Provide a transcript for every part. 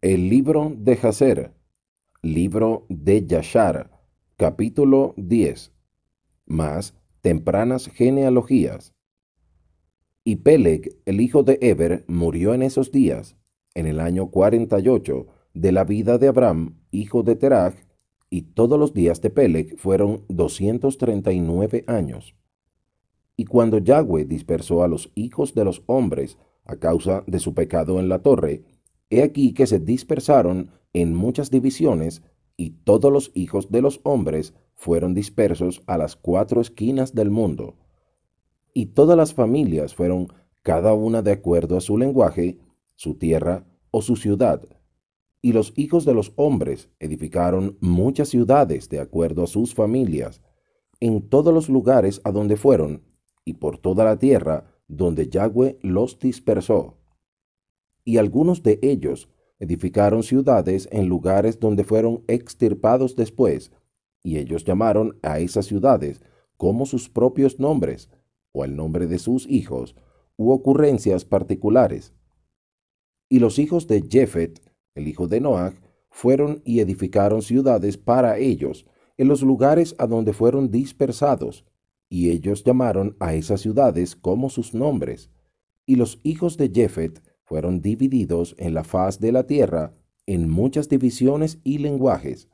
El libro de Jacer, libro de Yashar, capítulo 10. Más tempranas genealogías. Y Peleg, el hijo de Eber, murió en esos días, en el año 48 de la vida de Abraham, hijo de Teraj, y todos los días de Peleg fueron 239 años. Y cuando Yahweh dispersó a los hijos de los hombres a causa de su pecado en la torre, He aquí que se dispersaron en muchas divisiones, y todos los hijos de los hombres fueron dispersos a las cuatro esquinas del mundo. Y todas las familias fueron cada una de acuerdo a su lenguaje, su tierra o su ciudad. Y los hijos de los hombres edificaron muchas ciudades de acuerdo a sus familias, en todos los lugares a donde fueron, y por toda la tierra donde Yahweh los dispersó y algunos de ellos edificaron ciudades en lugares donde fueron extirpados después, y ellos llamaron a esas ciudades como sus propios nombres, o el nombre de sus hijos, u ocurrencias particulares. Y los hijos de Jefet, el hijo de Noach, fueron y edificaron ciudades para ellos, en los lugares a donde fueron dispersados, y ellos llamaron a esas ciudades como sus nombres. Y los hijos de Jefet fueron divididos en la faz de la tierra en muchas divisiones y lenguajes.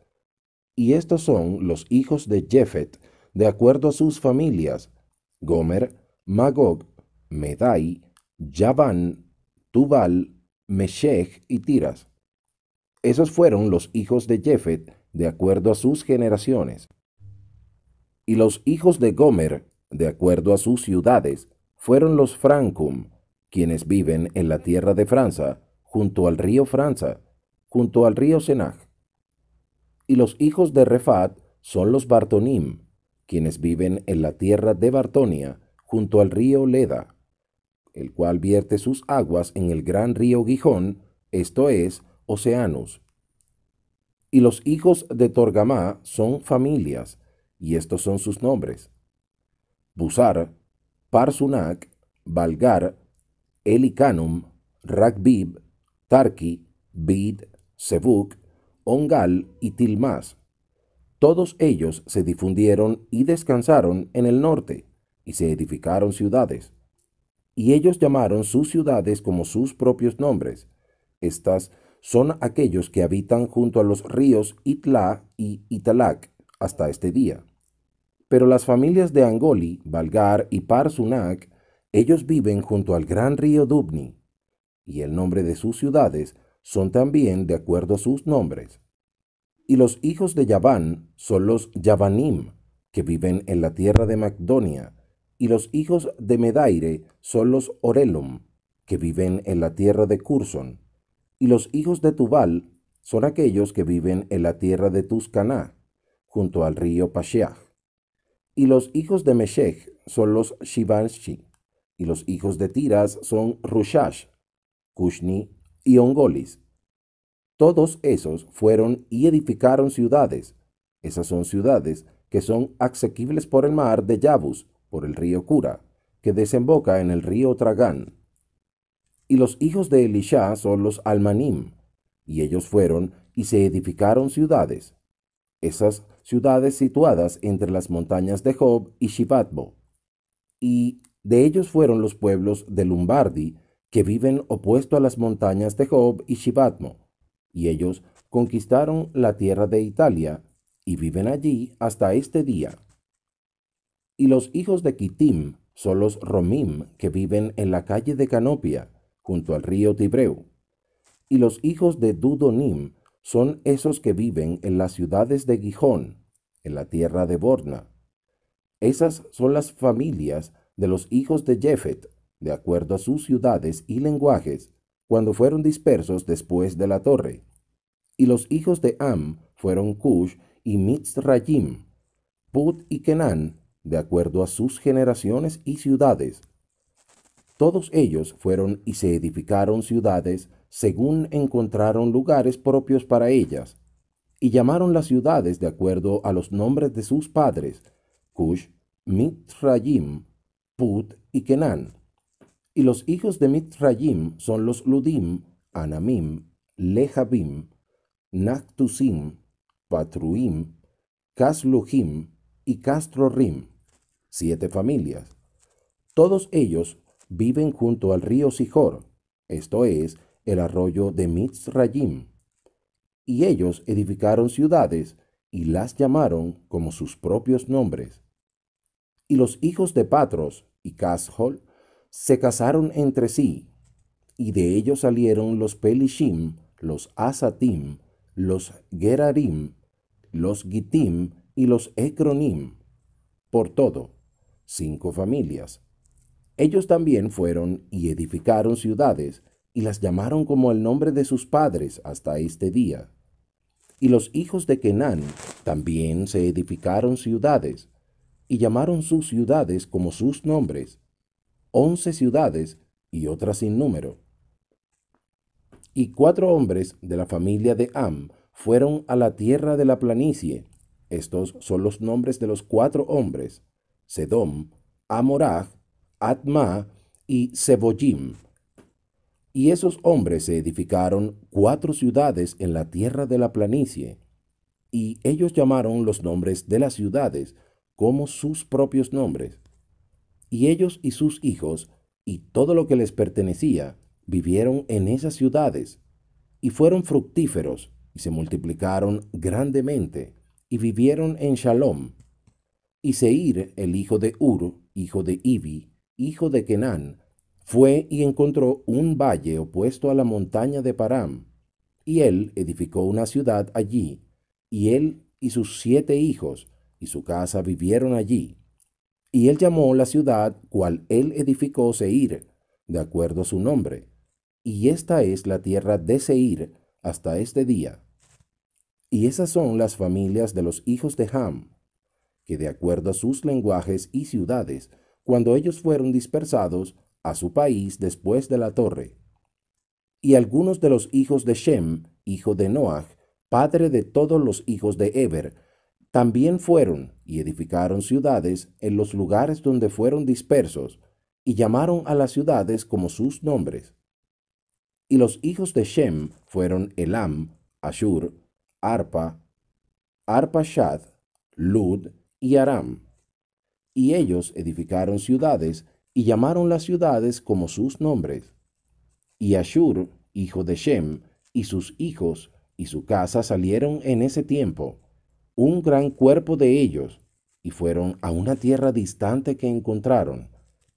Y estos son los hijos de Jefet, de acuerdo a sus familias, Gomer, Magog, Medai, Javan Tubal, Meshech y Tiras. Esos fueron los hijos de Jefet, de acuerdo a sus generaciones. Y los hijos de Gomer, de acuerdo a sus ciudades, fueron los Francum, quienes viven en la tierra de Franza, junto al río Franza, junto al río Senaj. Y los hijos de Refat son los Bartonim, quienes viven en la tierra de Bartonia, junto al río Leda, el cual vierte sus aguas en el gran río Gijón, esto es, Oceanus. Y los hijos de Torgamá son familias, y estos son sus nombres. Busar, Parsunac, Valgar, Elicanum, Ragbib, Tarki, Bid, Sebuk, Ongal y Tilmas. Todos ellos se difundieron y descansaron en el norte, y se edificaron ciudades. Y ellos llamaron sus ciudades como sus propios nombres. Estas son aquellos que habitan junto a los ríos Itla y Italac hasta este día. Pero las familias de Angoli, Balgar y Parsunac ellos viven junto al gran río Dubni, y el nombre de sus ciudades son también de acuerdo a sus nombres. Y los hijos de Yaván son los Yavanim, que viven en la tierra de Macedonia, y los hijos de Medaire son los Orelum, que viven en la tierra de Curson. y los hijos de Tubal son aquellos que viven en la tierra de Tuscaná, junto al río Pasheach. Y los hijos de Meshech son los Shivanshi. Y los hijos de Tiras son Rushash, Kushni y Ongolis. Todos esos fueron y edificaron ciudades. Esas son ciudades que son asequibles por el mar de Yabus, por el río Cura, que desemboca en el río Tragán. Y los hijos de Elisha son los Almanim, y ellos fueron y se edificaron ciudades. Esas ciudades situadas entre las montañas de Job y Shivatbo. Y de ellos fueron los pueblos de Lombardi, que viven opuesto a las montañas de Job y Shibatmo, y ellos conquistaron la tierra de Italia, y viven allí hasta este día. Y los hijos de Kitim son los Romim, que viven en la calle de Canopia, junto al río Tibreu. Y los hijos de Dudonim son esos que viven en las ciudades de Gijón, en la tierra de Borna. Esas son las familias de los hijos de Jefet, de acuerdo a sus ciudades y lenguajes, cuando fueron dispersos después de la torre. Y los hijos de Am fueron Cush y Mitzrayim, Put y Kenan, de acuerdo a sus generaciones y ciudades. Todos ellos fueron y se edificaron ciudades según encontraron lugares propios para ellas, y llamaron las ciudades de acuerdo a los nombres de sus padres, Cush, Mitzrayim, Put y Kenan. Y los hijos de Mitzrayim son los Ludim, Anamim, Lehabim, Nactusim, Patruim, Casluhim y Kastrorim, siete familias. Todos ellos viven junto al río Sijor, esto es, el arroyo de Mitzrayim. Y ellos edificaron ciudades y las llamaron como sus propios nombres, y los hijos de Patros y Cashol se casaron entre sí, y de ellos salieron los Pelishim, los Asatim, los Gerarim, los Gitim y los Ekronim. Por todo, cinco familias. Ellos también fueron y edificaron ciudades, y las llamaron como el nombre de sus padres hasta este día. Y los hijos de Kenán también se edificaron ciudades, y llamaron sus ciudades como sus nombres, once ciudades y otras sin número. Y cuatro hombres de la familia de Am fueron a la tierra de la planicie. Estos son los nombres de los cuatro hombres, Sedom, Amoraj, Atma y Seboyim. Y esos hombres se edificaron cuatro ciudades en la tierra de la planicie. Y ellos llamaron los nombres de las ciudades, como sus propios nombres. Y ellos y sus hijos y todo lo que les pertenecía vivieron en esas ciudades y fueron fructíferos y se multiplicaron grandemente y vivieron en Shalom. Y Seir, el hijo de Ur, hijo de Ibi, hijo de Kenán, fue y encontró un valle opuesto a la montaña de Param, y él edificó una ciudad allí, y él y sus siete hijos, su casa vivieron allí. Y él llamó la ciudad cual él edificó Seir, de acuerdo a su nombre. Y esta es la tierra de Seir hasta este día. Y esas son las familias de los hijos de Ham, que de acuerdo a sus lenguajes y ciudades, cuando ellos fueron dispersados a su país después de la torre. Y algunos de los hijos de Shem, hijo de Noach, padre de todos los hijos de Eber, también fueron y edificaron ciudades en los lugares donde fueron dispersos, y llamaron a las ciudades como sus nombres. Y los hijos de Shem fueron Elam, Ashur, Arpa, Arpashad, Lud y Aram. Y ellos edificaron ciudades y llamaron las ciudades como sus nombres. Y Ashur, hijo de Shem, y sus hijos y su casa salieron en ese tiempo un gran cuerpo de ellos y fueron a una tierra distante que encontraron,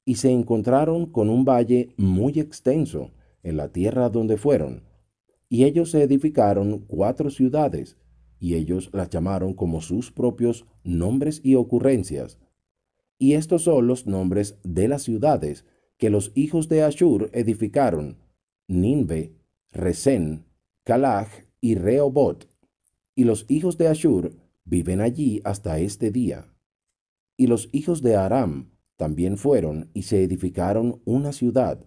y se encontraron con un valle muy extenso en la tierra donde fueron, y ellos se edificaron cuatro ciudades, y ellos las llamaron como sus propios nombres y ocurrencias. Y estos son los nombres de las ciudades que los hijos de Ashur edificaron, Ninve, Resén, Calaj y Reobot. Y los hijos de Ashur viven allí hasta este día. Y los hijos de Aram también fueron y se edificaron una ciudad,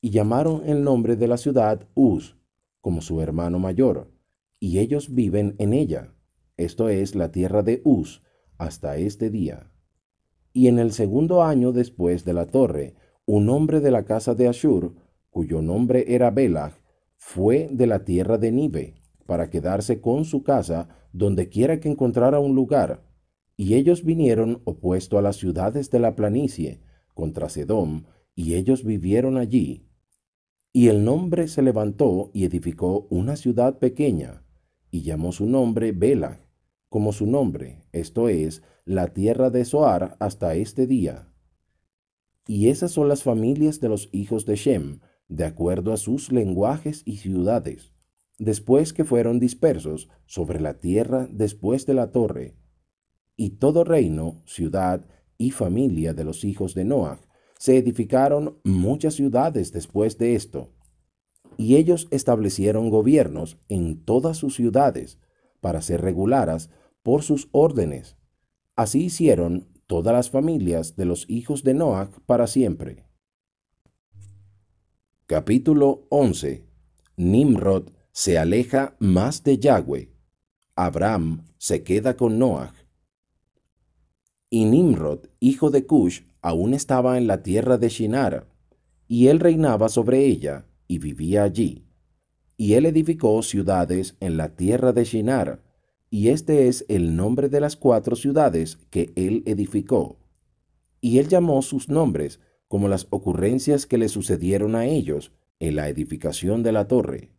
y llamaron el nombre de la ciudad Uz, como su hermano mayor, y ellos viven en ella, esto es la tierra de Uz, hasta este día. Y en el segundo año después de la torre, un hombre de la casa de Ashur, cuyo nombre era Belach, fue de la tierra de Nive, para quedarse con su casa donde quiera que encontrara un lugar, y ellos vinieron opuesto a las ciudades de la planicie contra Sedom, y ellos vivieron allí. Y el nombre se levantó y edificó una ciudad pequeña, y llamó su nombre Bela, como su nombre, esto es, la tierra de Soar hasta este día. Y esas son las familias de los hijos de Shem, de acuerdo a sus lenguajes y ciudades después que fueron dispersos sobre la tierra después de la torre, y todo reino, ciudad y familia de los hijos de Noah, se edificaron muchas ciudades después de esto, y ellos establecieron gobiernos en todas sus ciudades para ser regularas por sus órdenes. Así hicieron todas las familias de los hijos de Noah para siempre. Capítulo 11 Nimrod se aleja más de Yahweh. Abraham se queda con Noah. Y Nimrod, hijo de Cush, aún estaba en la tierra de Shinar, y él reinaba sobre ella y vivía allí. Y él edificó ciudades en la tierra de Shinar, y este es el nombre de las cuatro ciudades que él edificó. Y él llamó sus nombres como las ocurrencias que le sucedieron a ellos en la edificación de la torre.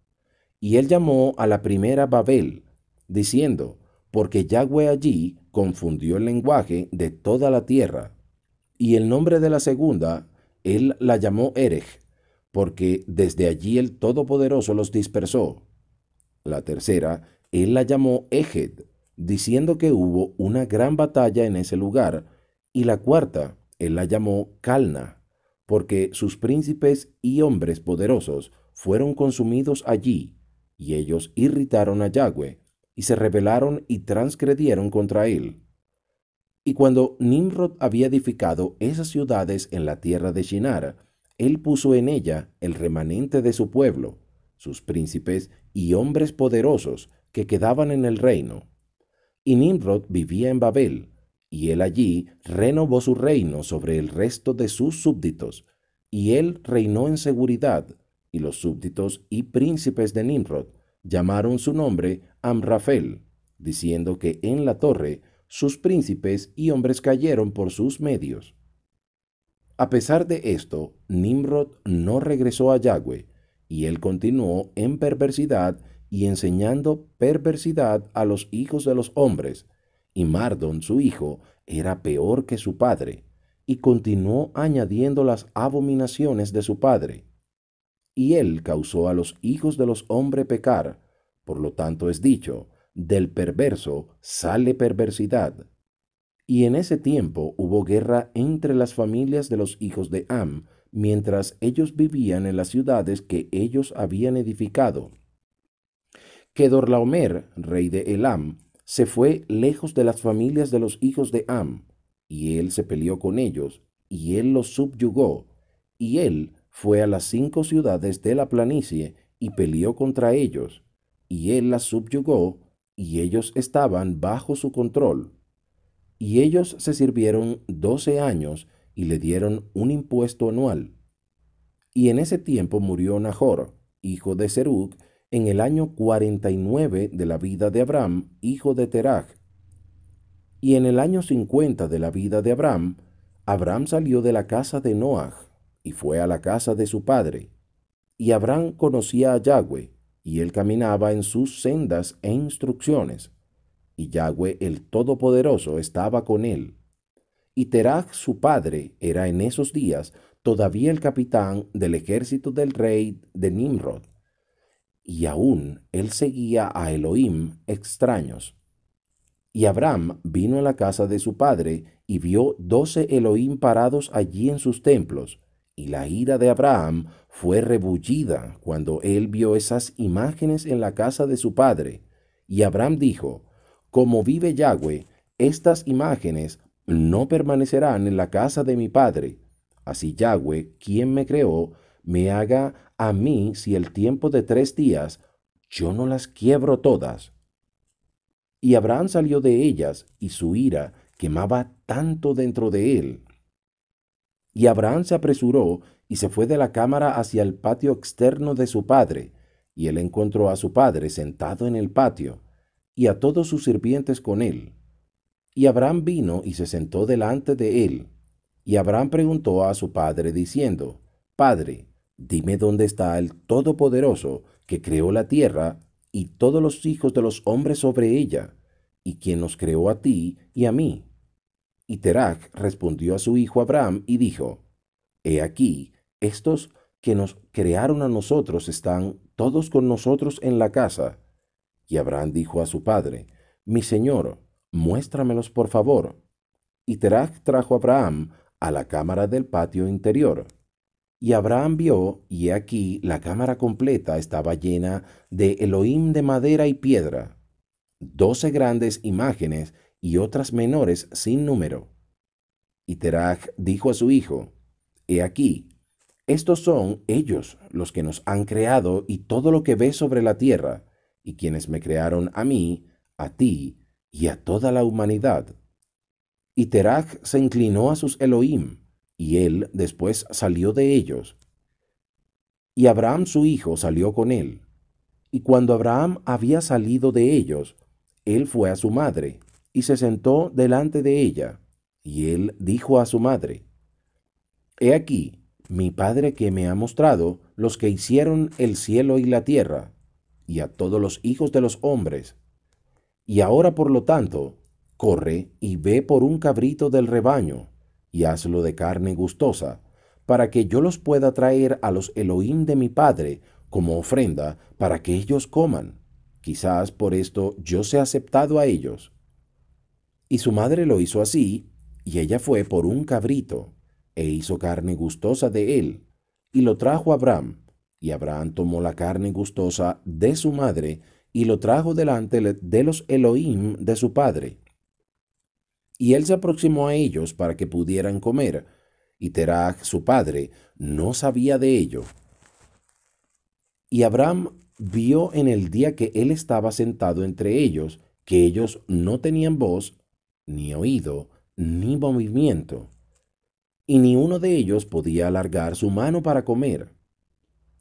Y él llamó a la primera Babel, diciendo, porque Yahweh allí confundió el lenguaje de toda la tierra. Y el nombre de la segunda, él la llamó Erech, porque desde allí el Todopoderoso los dispersó. La tercera, él la llamó Eged, diciendo que hubo una gran batalla en ese lugar. Y la cuarta, él la llamó Calna, porque sus príncipes y hombres poderosos fueron consumidos allí, y ellos irritaron a Yahweh, y se rebelaron y transgredieron contra él. Y cuando Nimrod había edificado esas ciudades en la tierra de Shinar, él puso en ella el remanente de su pueblo, sus príncipes y hombres poderosos que quedaban en el reino. Y Nimrod vivía en Babel, y él allí renovó su reino sobre el resto de sus súbditos, y él reinó en seguridad, y los súbditos y príncipes de Nimrod llamaron su nombre Amrafel, diciendo que en la torre sus príncipes y hombres cayeron por sus medios. A pesar de esto, Nimrod no regresó a Yahweh, y él continuó en perversidad y enseñando perversidad a los hijos de los hombres, y Mardon, su hijo, era peor que su padre, y continuó añadiendo las abominaciones de su padre y él causó a los hijos de los hombres pecar. Por lo tanto es dicho, del perverso sale perversidad. Y en ese tiempo hubo guerra entre las familias de los hijos de Am, mientras ellos vivían en las ciudades que ellos habían edificado. Dorlaomer, rey de Elam, se fue lejos de las familias de los hijos de Am, y él se peleó con ellos, y él los subyugó, y él fue a las cinco ciudades de la planicie y peleó contra ellos, y él las subyugó, y ellos estaban bajo su control. Y ellos se sirvieron doce años y le dieron un impuesto anual. Y en ese tiempo murió Nahor, hijo de Serug, en el año cuarenta y nueve de la vida de Abraham, hijo de Teraj. Y en el año cincuenta de la vida de Abraham, Abraham salió de la casa de Noach y fue a la casa de su padre. Y Abraham conocía a Yahweh, y él caminaba en sus sendas e instrucciones. Y Yahweh el Todopoderoso estaba con él. Y Terach su padre era en esos días todavía el capitán del ejército del rey de Nimrod. Y aún él seguía a Elohim extraños. Y Abraham vino a la casa de su padre y vio doce Elohim parados allí en sus templos, y la ira de Abraham fue rebullida cuando él vio esas imágenes en la casa de su padre. Y Abraham dijo, Como vive Yahweh, estas imágenes no permanecerán en la casa de mi padre. Así Yahweh, quien me creó, me haga a mí si el tiempo de tres días, yo no las quiebro todas. Y Abraham salió de ellas, y su ira quemaba tanto dentro de él y Abraham se apresuró y se fue de la cámara hacia el patio externo de su padre, y él encontró a su padre sentado en el patio, y a todos sus sirvientes con él. Y Abraham vino y se sentó delante de él. Y Abraham preguntó a su padre diciendo, Padre, dime dónde está el Todopoderoso que creó la tierra y todos los hijos de los hombres sobre ella, y quien nos creó a ti y a mí. Y Terach respondió a su hijo Abraham y dijo, He aquí, estos que nos crearon a nosotros están todos con nosotros en la casa. Y Abraham dijo a su padre, Mi señor, muéstramelos por favor. Y Terach trajo a Abraham a la cámara del patio interior. Y Abraham vio, y he aquí, la cámara completa estaba llena de Elohim de madera y piedra. Doce grandes imágenes y otras menores sin número. Y Teraj dijo a su hijo, He aquí, estos son ellos los que nos han creado y todo lo que ve sobre la tierra, y quienes me crearon a mí, a ti y a toda la humanidad. Y Teraj se inclinó a sus Elohim, y él después salió de ellos. Y Abraham su hijo salió con él. Y cuando Abraham había salido de ellos, él fue a su madre, y se sentó delante de ella. Y él dijo a su madre, He aquí, mi Padre que me ha mostrado los que hicieron el cielo y la tierra, y a todos los hijos de los hombres. Y ahora, por lo tanto, corre y ve por un cabrito del rebaño, y hazlo de carne gustosa, para que yo los pueda traer a los Elohim de mi Padre como ofrenda, para que ellos coman. Quizás por esto yo sea aceptado a ellos. Y su madre lo hizo así, y ella fue por un cabrito, e hizo carne gustosa de él, y lo trajo a Abraham, y Abraham tomó la carne gustosa de su madre, y lo trajo delante de los Elohim de su padre. Y él se aproximó a ellos para que pudieran comer, y Terah su padre, no sabía de ello. Y Abraham vio en el día que él estaba sentado entre ellos, que ellos no tenían voz, ni oído, ni movimiento, y ni uno de ellos podía alargar su mano para comer.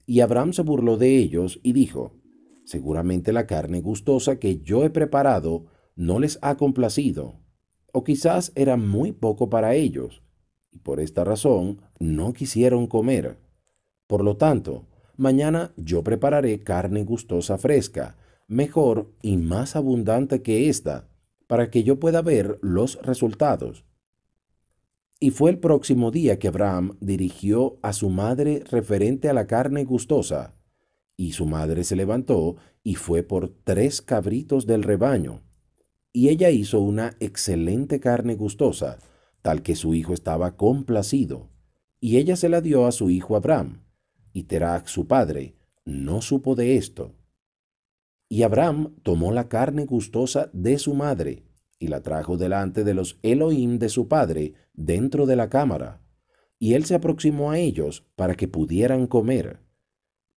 Y Abraham se burló de ellos y dijo, Seguramente la carne gustosa que yo he preparado no les ha complacido, o quizás era muy poco para ellos, y por esta razón no quisieron comer. Por lo tanto, mañana yo prepararé carne gustosa fresca, mejor y más abundante que esta, para que yo pueda ver los resultados. Y fue el próximo día que Abraham dirigió a su madre referente a la carne gustosa. Y su madre se levantó y fue por tres cabritos del rebaño. Y ella hizo una excelente carne gustosa, tal que su hijo estaba complacido. Y ella se la dio a su hijo Abraham. Y Terak, su padre, no supo de esto. Y Abraham tomó la carne gustosa de su madre, y la trajo delante de los Elohim de su padre, dentro de la cámara. Y él se aproximó a ellos para que pudieran comer.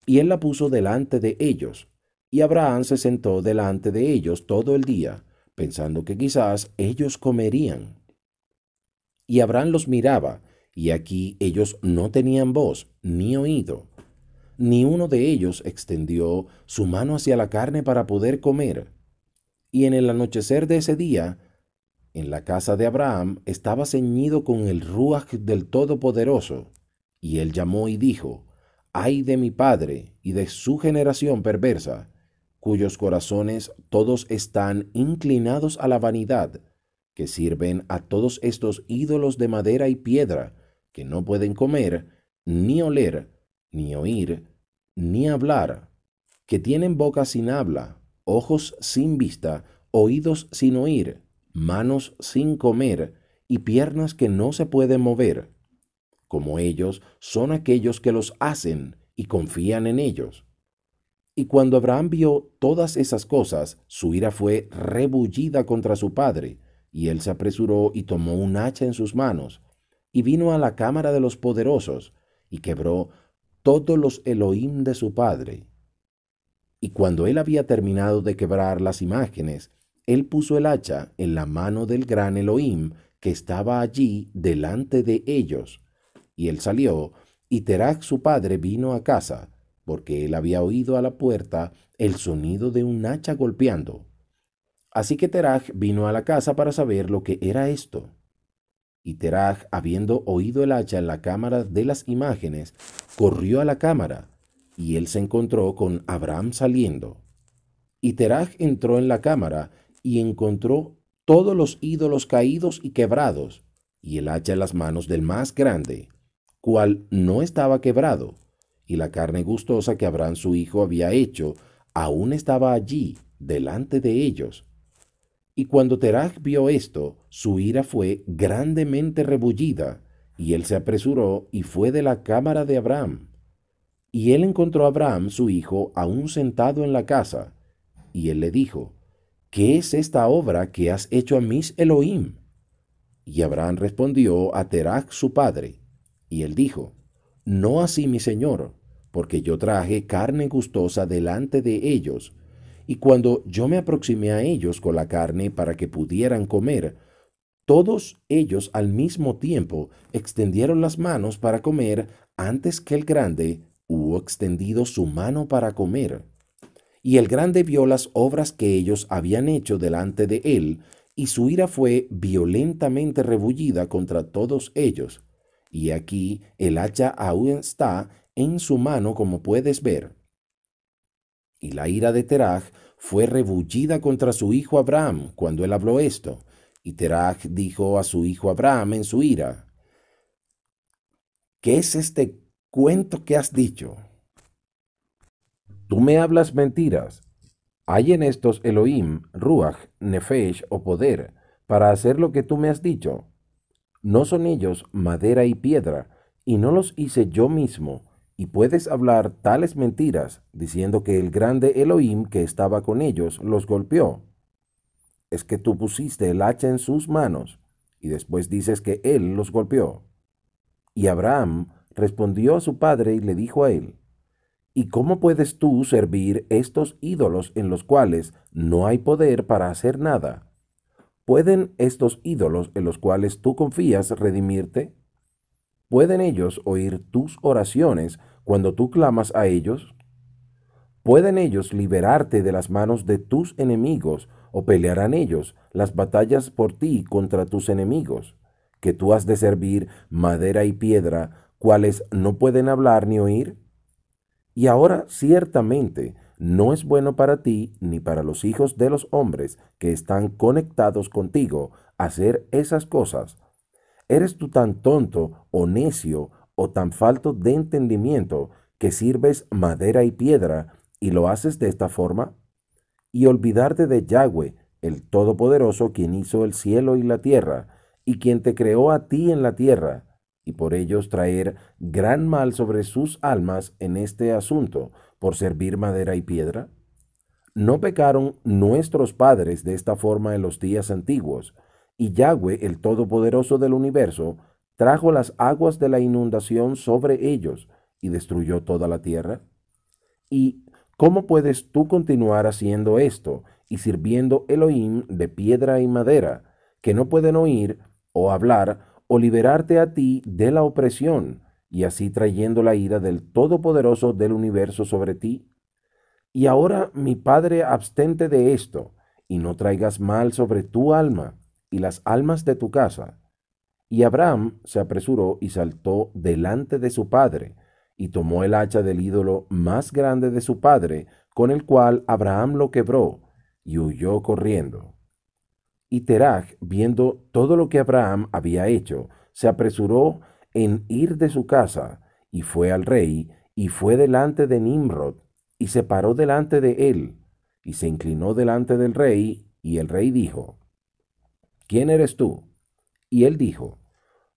Y él la puso delante de ellos. Y Abraham se sentó delante de ellos todo el día, pensando que quizás ellos comerían. Y Abraham los miraba, y aquí ellos no tenían voz ni oído ni uno de ellos extendió su mano hacia la carne para poder comer. Y en el anochecer de ese día, en la casa de Abraham estaba ceñido con el ruach del Todopoderoso, y él llamó y dijo, ay de mi padre y de su generación perversa, cuyos corazones todos están inclinados a la vanidad, que sirven a todos estos ídolos de madera y piedra, que no pueden comer, ni oler, ni oír, ni hablar, que tienen boca sin habla, ojos sin vista, oídos sin oír, manos sin comer, y piernas que no se pueden mover. Como ellos son aquellos que los hacen y confían en ellos. Y cuando Abraham vio todas esas cosas, su ira fue rebullida contra su padre, y él se apresuró y tomó un hacha en sus manos, y vino a la cámara de los poderosos, y quebró todos los Elohim de su padre. Y cuando él había terminado de quebrar las imágenes, él puso el hacha en la mano del gran Elohim que estaba allí delante de ellos. Y él salió, y Terach su padre vino a casa, porque él había oído a la puerta el sonido de un hacha golpeando. Así que Terach vino a la casa para saber lo que era esto. Y Teraj, habiendo oído el hacha en la cámara de las imágenes, corrió a la cámara, y él se encontró con Abraham saliendo. Y Teraj entró en la cámara y encontró todos los ídolos caídos y quebrados, y el hacha en las manos del más grande, cual no estaba quebrado, y la carne gustosa que Abraham su hijo había hecho, aún estaba allí, delante de ellos, y cuando Teraj vio esto, su ira fue grandemente rebullida, y él se apresuró y fue de la cámara de Abraham. Y él encontró a Abraham, su hijo, aún sentado en la casa, y él le dijo, ¿Qué es esta obra que has hecho a mis Elohim? Y Abraham respondió a Teraj su padre, y él dijo, No así mi señor, porque yo traje carne gustosa delante de ellos, y cuando yo me aproximé a ellos con la carne para que pudieran comer, todos ellos al mismo tiempo extendieron las manos para comer antes que el grande hubo extendido su mano para comer. Y el grande vio las obras que ellos habían hecho delante de él, y su ira fue violentamente rebullida contra todos ellos. Y aquí el hacha aún está en su mano, como puedes ver. Y la ira de Teraj fue rebullida contra su hijo Abraham cuando él habló esto. Y Teraj dijo a su hijo Abraham en su ira, ¿qué es este cuento que has dicho? Tú me hablas mentiras. Hay en estos Elohim, Ruach, Nefesh o poder para hacer lo que tú me has dicho. No son ellos madera y piedra, y no los hice yo mismo, y puedes hablar tales mentiras, diciendo que el grande Elohim que estaba con ellos los golpeó. Es que tú pusiste el hacha en sus manos, y después dices que él los golpeó. Y Abraham respondió a su padre y le dijo a él, ¿Y cómo puedes tú servir estos ídolos en los cuales no hay poder para hacer nada? ¿Pueden estos ídolos en los cuales tú confías redimirte? ¿Pueden ellos oír tus oraciones cuando tú clamas a ellos? ¿Pueden ellos liberarte de las manos de tus enemigos o pelearán ellos las batallas por ti contra tus enemigos? Que tú has de servir madera y piedra, cuales no pueden hablar ni oír? Y ahora ciertamente no es bueno para ti ni para los hijos de los hombres que están conectados contigo hacer esas cosas ¿Eres tú tan tonto o necio o tan falto de entendimiento que sirves madera y piedra y lo haces de esta forma? Y olvidarte de Yahweh, el Todopoderoso, quien hizo el cielo y la tierra, y quien te creó a ti en la tierra, y por ellos traer gran mal sobre sus almas en este asunto, por servir madera y piedra? ¿No pecaron nuestros padres de esta forma en los días antiguos? Y Yahweh, el Todopoderoso del universo, trajo las aguas de la inundación sobre ellos y destruyó toda la tierra. ¿Y cómo puedes tú continuar haciendo esto y sirviendo Elohim de piedra y madera, que no pueden oír o hablar o liberarte a ti de la opresión, y así trayendo la ira del Todopoderoso del universo sobre ti? Y ahora, mi Padre, abstente de esto, y no traigas mal sobre tu alma, y las almas de tu casa. Y Abraham se apresuró y saltó delante de su padre, y tomó el hacha del ídolo más grande de su padre, con el cual Abraham lo quebró, y huyó corriendo. Y Teraj, viendo todo lo que Abraham había hecho, se apresuró en ir de su casa, y fue al rey, y fue delante de Nimrod, y se paró delante de él, y se inclinó delante del rey, y el rey dijo, ¿quién eres tú? Y él dijo,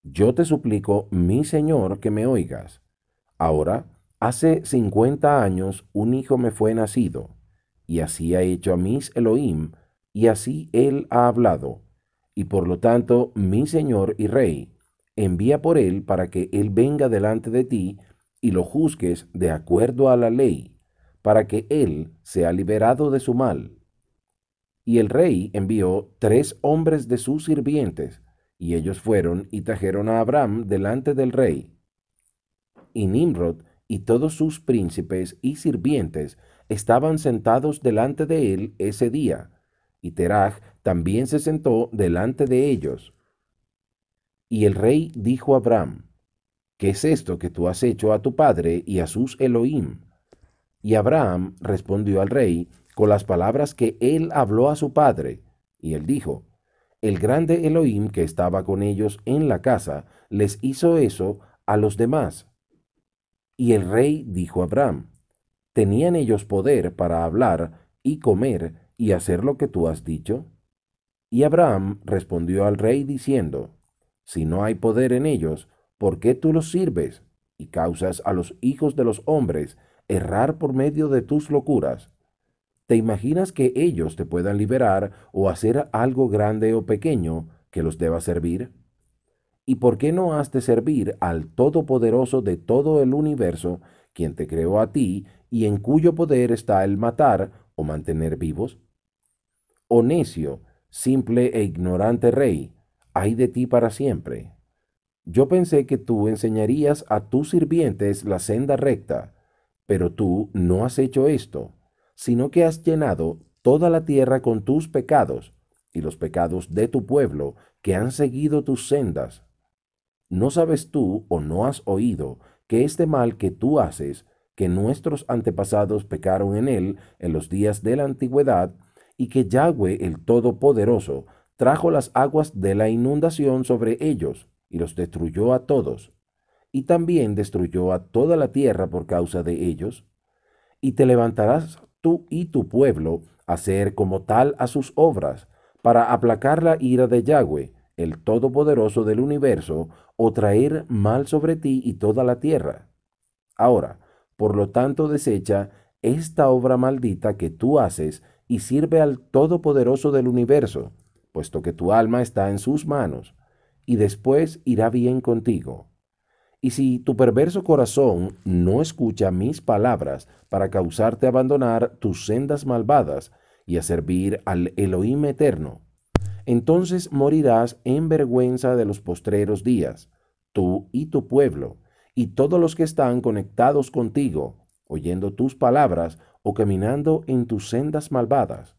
Yo te suplico, mi Señor, que me oigas. Ahora, hace cincuenta años un hijo me fue nacido, y así ha hecho a mis Elohim, y así él ha hablado. Y por lo tanto, mi Señor y Rey, envía por él para que él venga delante de ti y lo juzgues de acuerdo a la ley, para que él sea liberado de su mal y el rey envió tres hombres de sus sirvientes, y ellos fueron y trajeron a Abraham delante del rey. Y Nimrod y todos sus príncipes y sirvientes estaban sentados delante de él ese día, y Teraj también se sentó delante de ellos. Y el rey dijo a Abraham, ¿qué es esto que tú has hecho a tu padre y a sus Elohim? Y Abraham respondió al rey, las palabras que él habló a su padre. Y él dijo, El grande Elohim que estaba con ellos en la casa les hizo eso a los demás. Y el rey dijo a Abraham, ¿tenían ellos poder para hablar y comer y hacer lo que tú has dicho? Y Abraham respondió al rey diciendo, Si no hay poder en ellos, ¿por qué tú los sirves y causas a los hijos de los hombres errar por medio de tus locuras? ¿Te imaginas que ellos te puedan liberar o hacer algo grande o pequeño que los deba servir? ¿Y por qué no has de servir al Todopoderoso de todo el universo, quien te creó a ti y en cuyo poder está el matar o mantener vivos? Oh, o simple e ignorante rey, ay de ti para siempre. Yo pensé que tú enseñarías a tus sirvientes la senda recta, pero tú no has hecho esto sino que has llenado toda la tierra con tus pecados y los pecados de tu pueblo que han seguido tus sendas. ¿No sabes tú o no has oído que este mal que tú haces, que nuestros antepasados pecaron en él en los días de la antigüedad, y que Yahweh el Todopoderoso trajo las aguas de la inundación sobre ellos y los destruyó a todos, y también destruyó a toda la tierra por causa de ellos? Y te levantarás tú y tu pueblo, hacer como tal a sus obras, para aplacar la ira de Yahweh, el Todopoderoso del universo, o traer mal sobre ti y toda la tierra. Ahora, por lo tanto, desecha esta obra maldita que tú haces y sirve al Todopoderoso del universo, puesto que tu alma está en sus manos, y después irá bien contigo. Y si tu perverso corazón no escucha mis palabras para causarte abandonar tus sendas malvadas y a servir al Elohim eterno, entonces morirás en vergüenza de los postreros días, tú y tu pueblo, y todos los que están conectados contigo, oyendo tus palabras o caminando en tus sendas malvadas.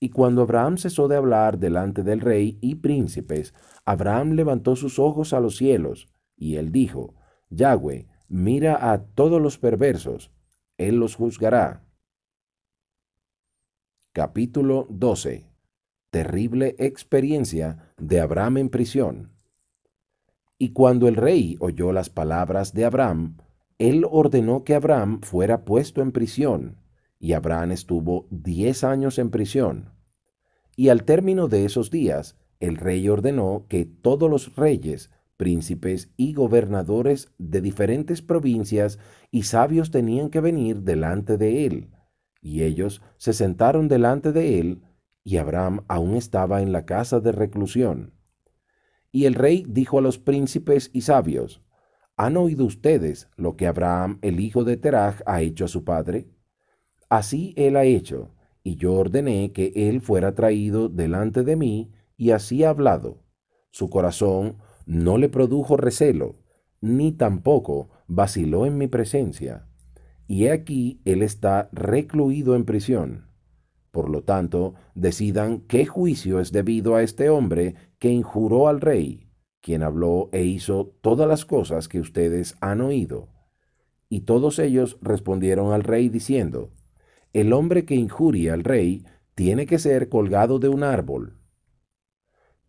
Y cuando Abraham cesó de hablar delante del rey y príncipes, Abraham levantó sus ojos a los cielos, y él dijo, Yahweh, mira a todos los perversos, él los juzgará. Capítulo 12. Terrible experiencia de Abraham en prisión. Y cuando el rey oyó las palabras de Abraham, él ordenó que Abraham fuera puesto en prisión, y Abraham estuvo diez años en prisión. Y al término de esos días, el rey ordenó que todos los reyes príncipes y gobernadores de diferentes provincias y sabios tenían que venir delante de él. Y ellos se sentaron delante de él, y Abraham aún estaba en la casa de reclusión. Y el rey dijo a los príncipes y sabios, ¿Han oído ustedes lo que Abraham, el hijo de Teraj, ha hecho a su padre? Así él ha hecho, y yo ordené que él fuera traído delante de mí, y así ha hablado. Su corazón no le produjo recelo, ni tampoco vaciló en mi presencia. Y he aquí él está recluido en prisión. Por lo tanto, decidan qué juicio es debido a este hombre que injuró al rey, quien habló e hizo todas las cosas que ustedes han oído. Y todos ellos respondieron al rey diciendo, El hombre que injuria al rey tiene que ser colgado de un árbol.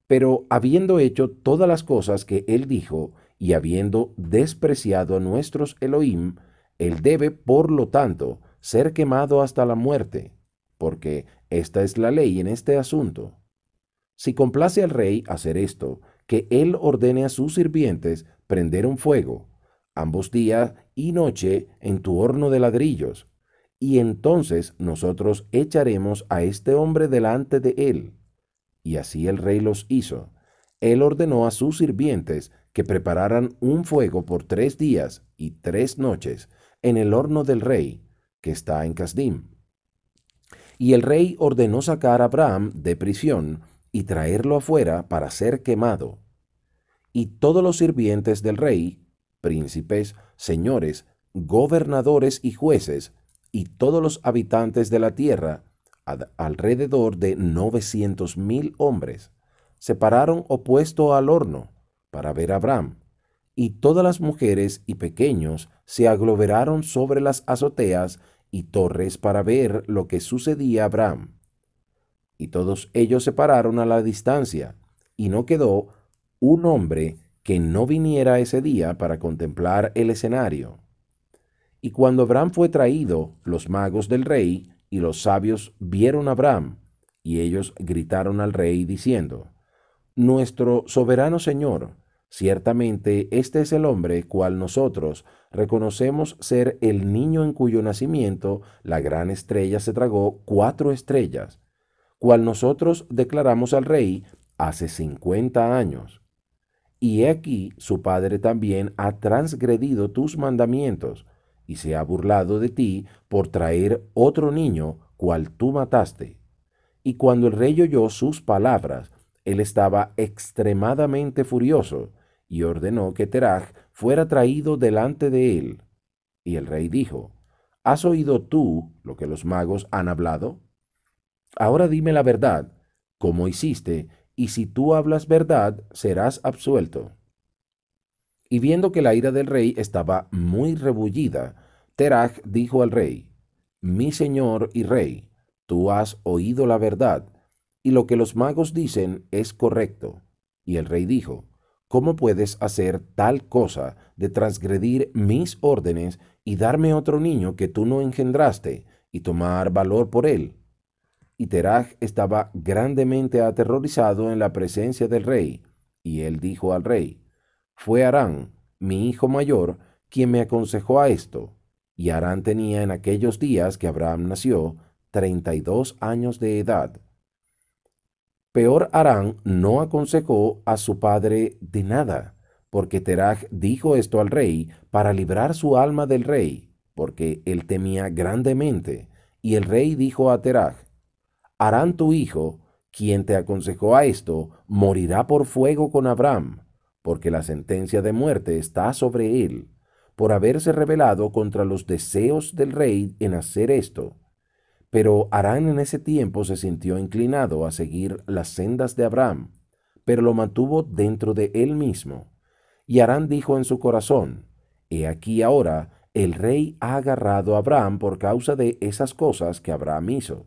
Pero habiendo hecho todas las cosas que él dijo, y habiendo despreciado a nuestros Elohim, él debe, por lo tanto, ser quemado hasta la muerte, porque esta es la ley en este asunto. Si complace al rey hacer esto, que él ordene a sus sirvientes prender un fuego, ambos días y noche, en tu horno de ladrillos, y entonces nosotros echaremos a este hombre delante de él, y así el rey los hizo. Él ordenó a sus sirvientes que prepararan un fuego por tres días y tres noches en el horno del rey, que está en Casdim. Y el rey ordenó sacar a Abraham de prisión y traerlo afuera para ser quemado. Y todos los sirvientes del rey, príncipes, señores, gobernadores y jueces, y todos los habitantes de la tierra, alrededor de 900 mil hombres, se pararon opuesto al horno para ver a Abraham, y todas las mujeres y pequeños se aglomeraron sobre las azoteas y torres para ver lo que sucedía a Abraham. Y todos ellos se pararon a la distancia, y no quedó un hombre que no viniera ese día para contemplar el escenario. Y cuando Abraham fue traído, los magos del rey y los sabios vieron a Abraham, y ellos gritaron al rey diciendo, Nuestro soberano Señor, ciertamente este es el hombre cual nosotros reconocemos ser el niño en cuyo nacimiento la gran estrella se tragó cuatro estrellas, cual nosotros declaramos al rey hace cincuenta años. Y he aquí su padre también ha transgredido tus mandamientos, y se ha burlado de ti por traer otro niño cual tú mataste. Y cuando el rey oyó sus palabras, él estaba extremadamente furioso, y ordenó que Teraj fuera traído delante de él. Y el rey dijo, ¿Has oído tú lo que los magos han hablado? Ahora dime la verdad, cómo hiciste, y si tú hablas verdad, serás absuelto. Y viendo que la ira del rey estaba muy rebullida, Teraj dijo al rey, Mi señor y rey, tú has oído la verdad, y lo que los magos dicen es correcto. Y el rey dijo, ¿Cómo puedes hacer tal cosa de transgredir mis órdenes y darme otro niño que tú no engendraste y tomar valor por él? Y Teraj estaba grandemente aterrorizado en la presencia del rey, y él dijo al rey, fue Arán, mi hijo mayor, quien me aconsejó a esto, y Arán tenía en aquellos días que Abraham nació treinta y dos años de edad. Peor Arán no aconsejó a su padre de nada, porque Teraj dijo esto al rey para librar su alma del rey, porque él temía grandemente, y el rey dijo a Teraj, Arán tu hijo, quien te aconsejó a esto, morirá por fuego con Abraham, porque la sentencia de muerte está sobre él, por haberse rebelado contra los deseos del rey en hacer esto. Pero Arán en ese tiempo se sintió inclinado a seguir las sendas de Abraham, pero lo mantuvo dentro de él mismo. Y Arán dijo en su corazón, He aquí ahora, el rey ha agarrado a Abraham por causa de esas cosas que Abraham hizo.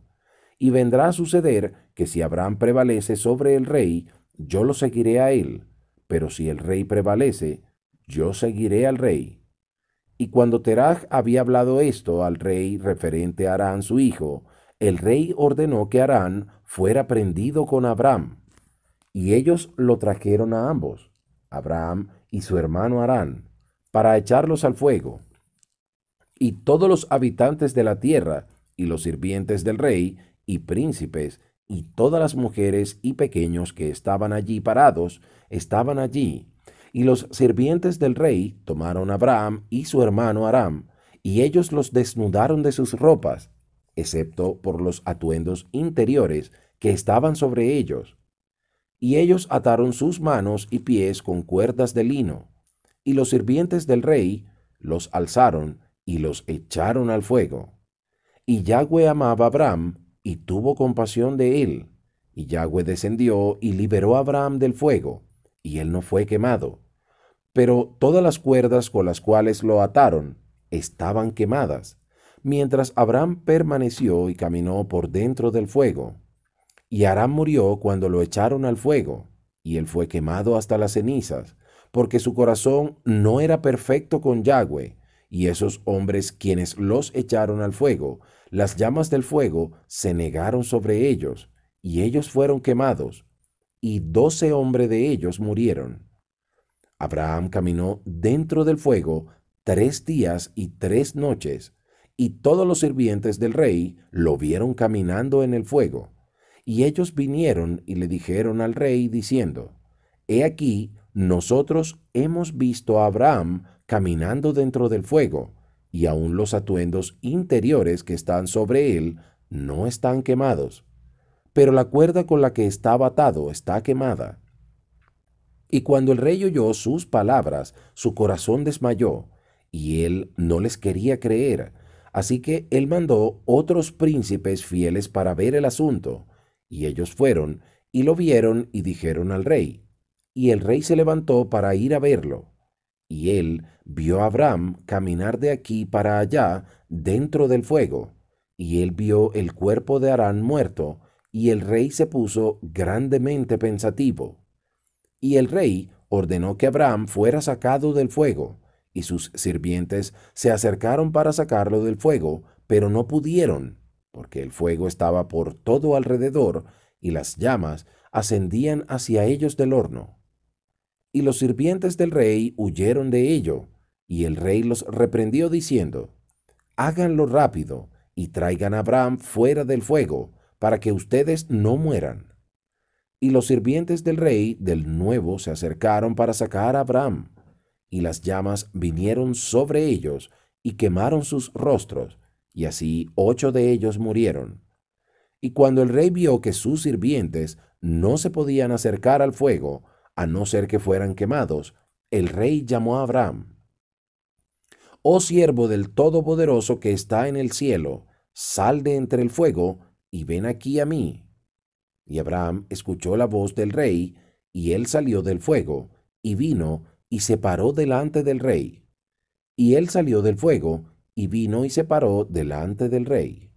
Y vendrá a suceder que si Abraham prevalece sobre el rey, yo lo seguiré a él, pero si el rey prevalece, yo seguiré al rey. Y cuando Teraj había hablado esto al rey referente a Arán su hijo, el rey ordenó que Arán fuera prendido con Abraham. Y ellos lo trajeron a ambos, Abraham y su hermano Arán, para echarlos al fuego. Y todos los habitantes de la tierra, y los sirvientes del rey, y príncipes, y todas las mujeres y pequeños que estaban allí parados estaban allí. Y los sirvientes del rey tomaron a Abraham y su hermano Aram, y ellos los desnudaron de sus ropas, excepto por los atuendos interiores que estaban sobre ellos. Y ellos ataron sus manos y pies con cuerdas de lino. Y los sirvientes del rey los alzaron y los echaron al fuego. Y Yahweh amaba a Abraham y tuvo compasión de él. Y Yahweh descendió y liberó a Abraham del fuego, y él no fue quemado. Pero todas las cuerdas con las cuales lo ataron estaban quemadas, mientras Abraham permaneció y caminó por dentro del fuego. Y Aram murió cuando lo echaron al fuego, y él fue quemado hasta las cenizas, porque su corazón no era perfecto con Yahweh, y esos hombres quienes los echaron al fuego las llamas del fuego se negaron sobre ellos, y ellos fueron quemados, y doce hombres de ellos murieron. Abraham caminó dentro del fuego tres días y tres noches, y todos los sirvientes del rey lo vieron caminando en el fuego. Y ellos vinieron y le dijeron al rey, diciendo, He aquí, nosotros hemos visto a Abraham caminando dentro del fuego, y aun los atuendos interiores que están sobre él no están quemados, pero la cuerda con la que estaba atado está quemada. Y cuando el rey oyó sus palabras, su corazón desmayó, y él no les quería creer, así que él mandó otros príncipes fieles para ver el asunto, y ellos fueron, y lo vieron y dijeron al rey, y el rey se levantó para ir a verlo. Y él vio a Abraham caminar de aquí para allá dentro del fuego, y él vio el cuerpo de Arán muerto, y el rey se puso grandemente pensativo. Y el rey ordenó que Abraham fuera sacado del fuego, y sus sirvientes se acercaron para sacarlo del fuego, pero no pudieron, porque el fuego estaba por todo alrededor, y las llamas ascendían hacia ellos del horno. Y los sirvientes del rey huyeron de ello, y el rey los reprendió diciendo, Háganlo rápido, y traigan a Abraham fuera del fuego, para que ustedes no mueran. Y los sirvientes del rey del nuevo se acercaron para sacar a Abraham, y las llamas vinieron sobre ellos y quemaron sus rostros, y así ocho de ellos murieron. Y cuando el rey vio que sus sirvientes no se podían acercar al fuego, a no ser que fueran quemados, el rey llamó a Abraham. Oh siervo del Todopoderoso que está en el cielo, sal de entre el fuego y ven aquí a mí. Y Abraham escuchó la voz del rey, y él salió del fuego, y vino, y se paró delante del rey. Y él salió del fuego, y vino y se paró delante del rey.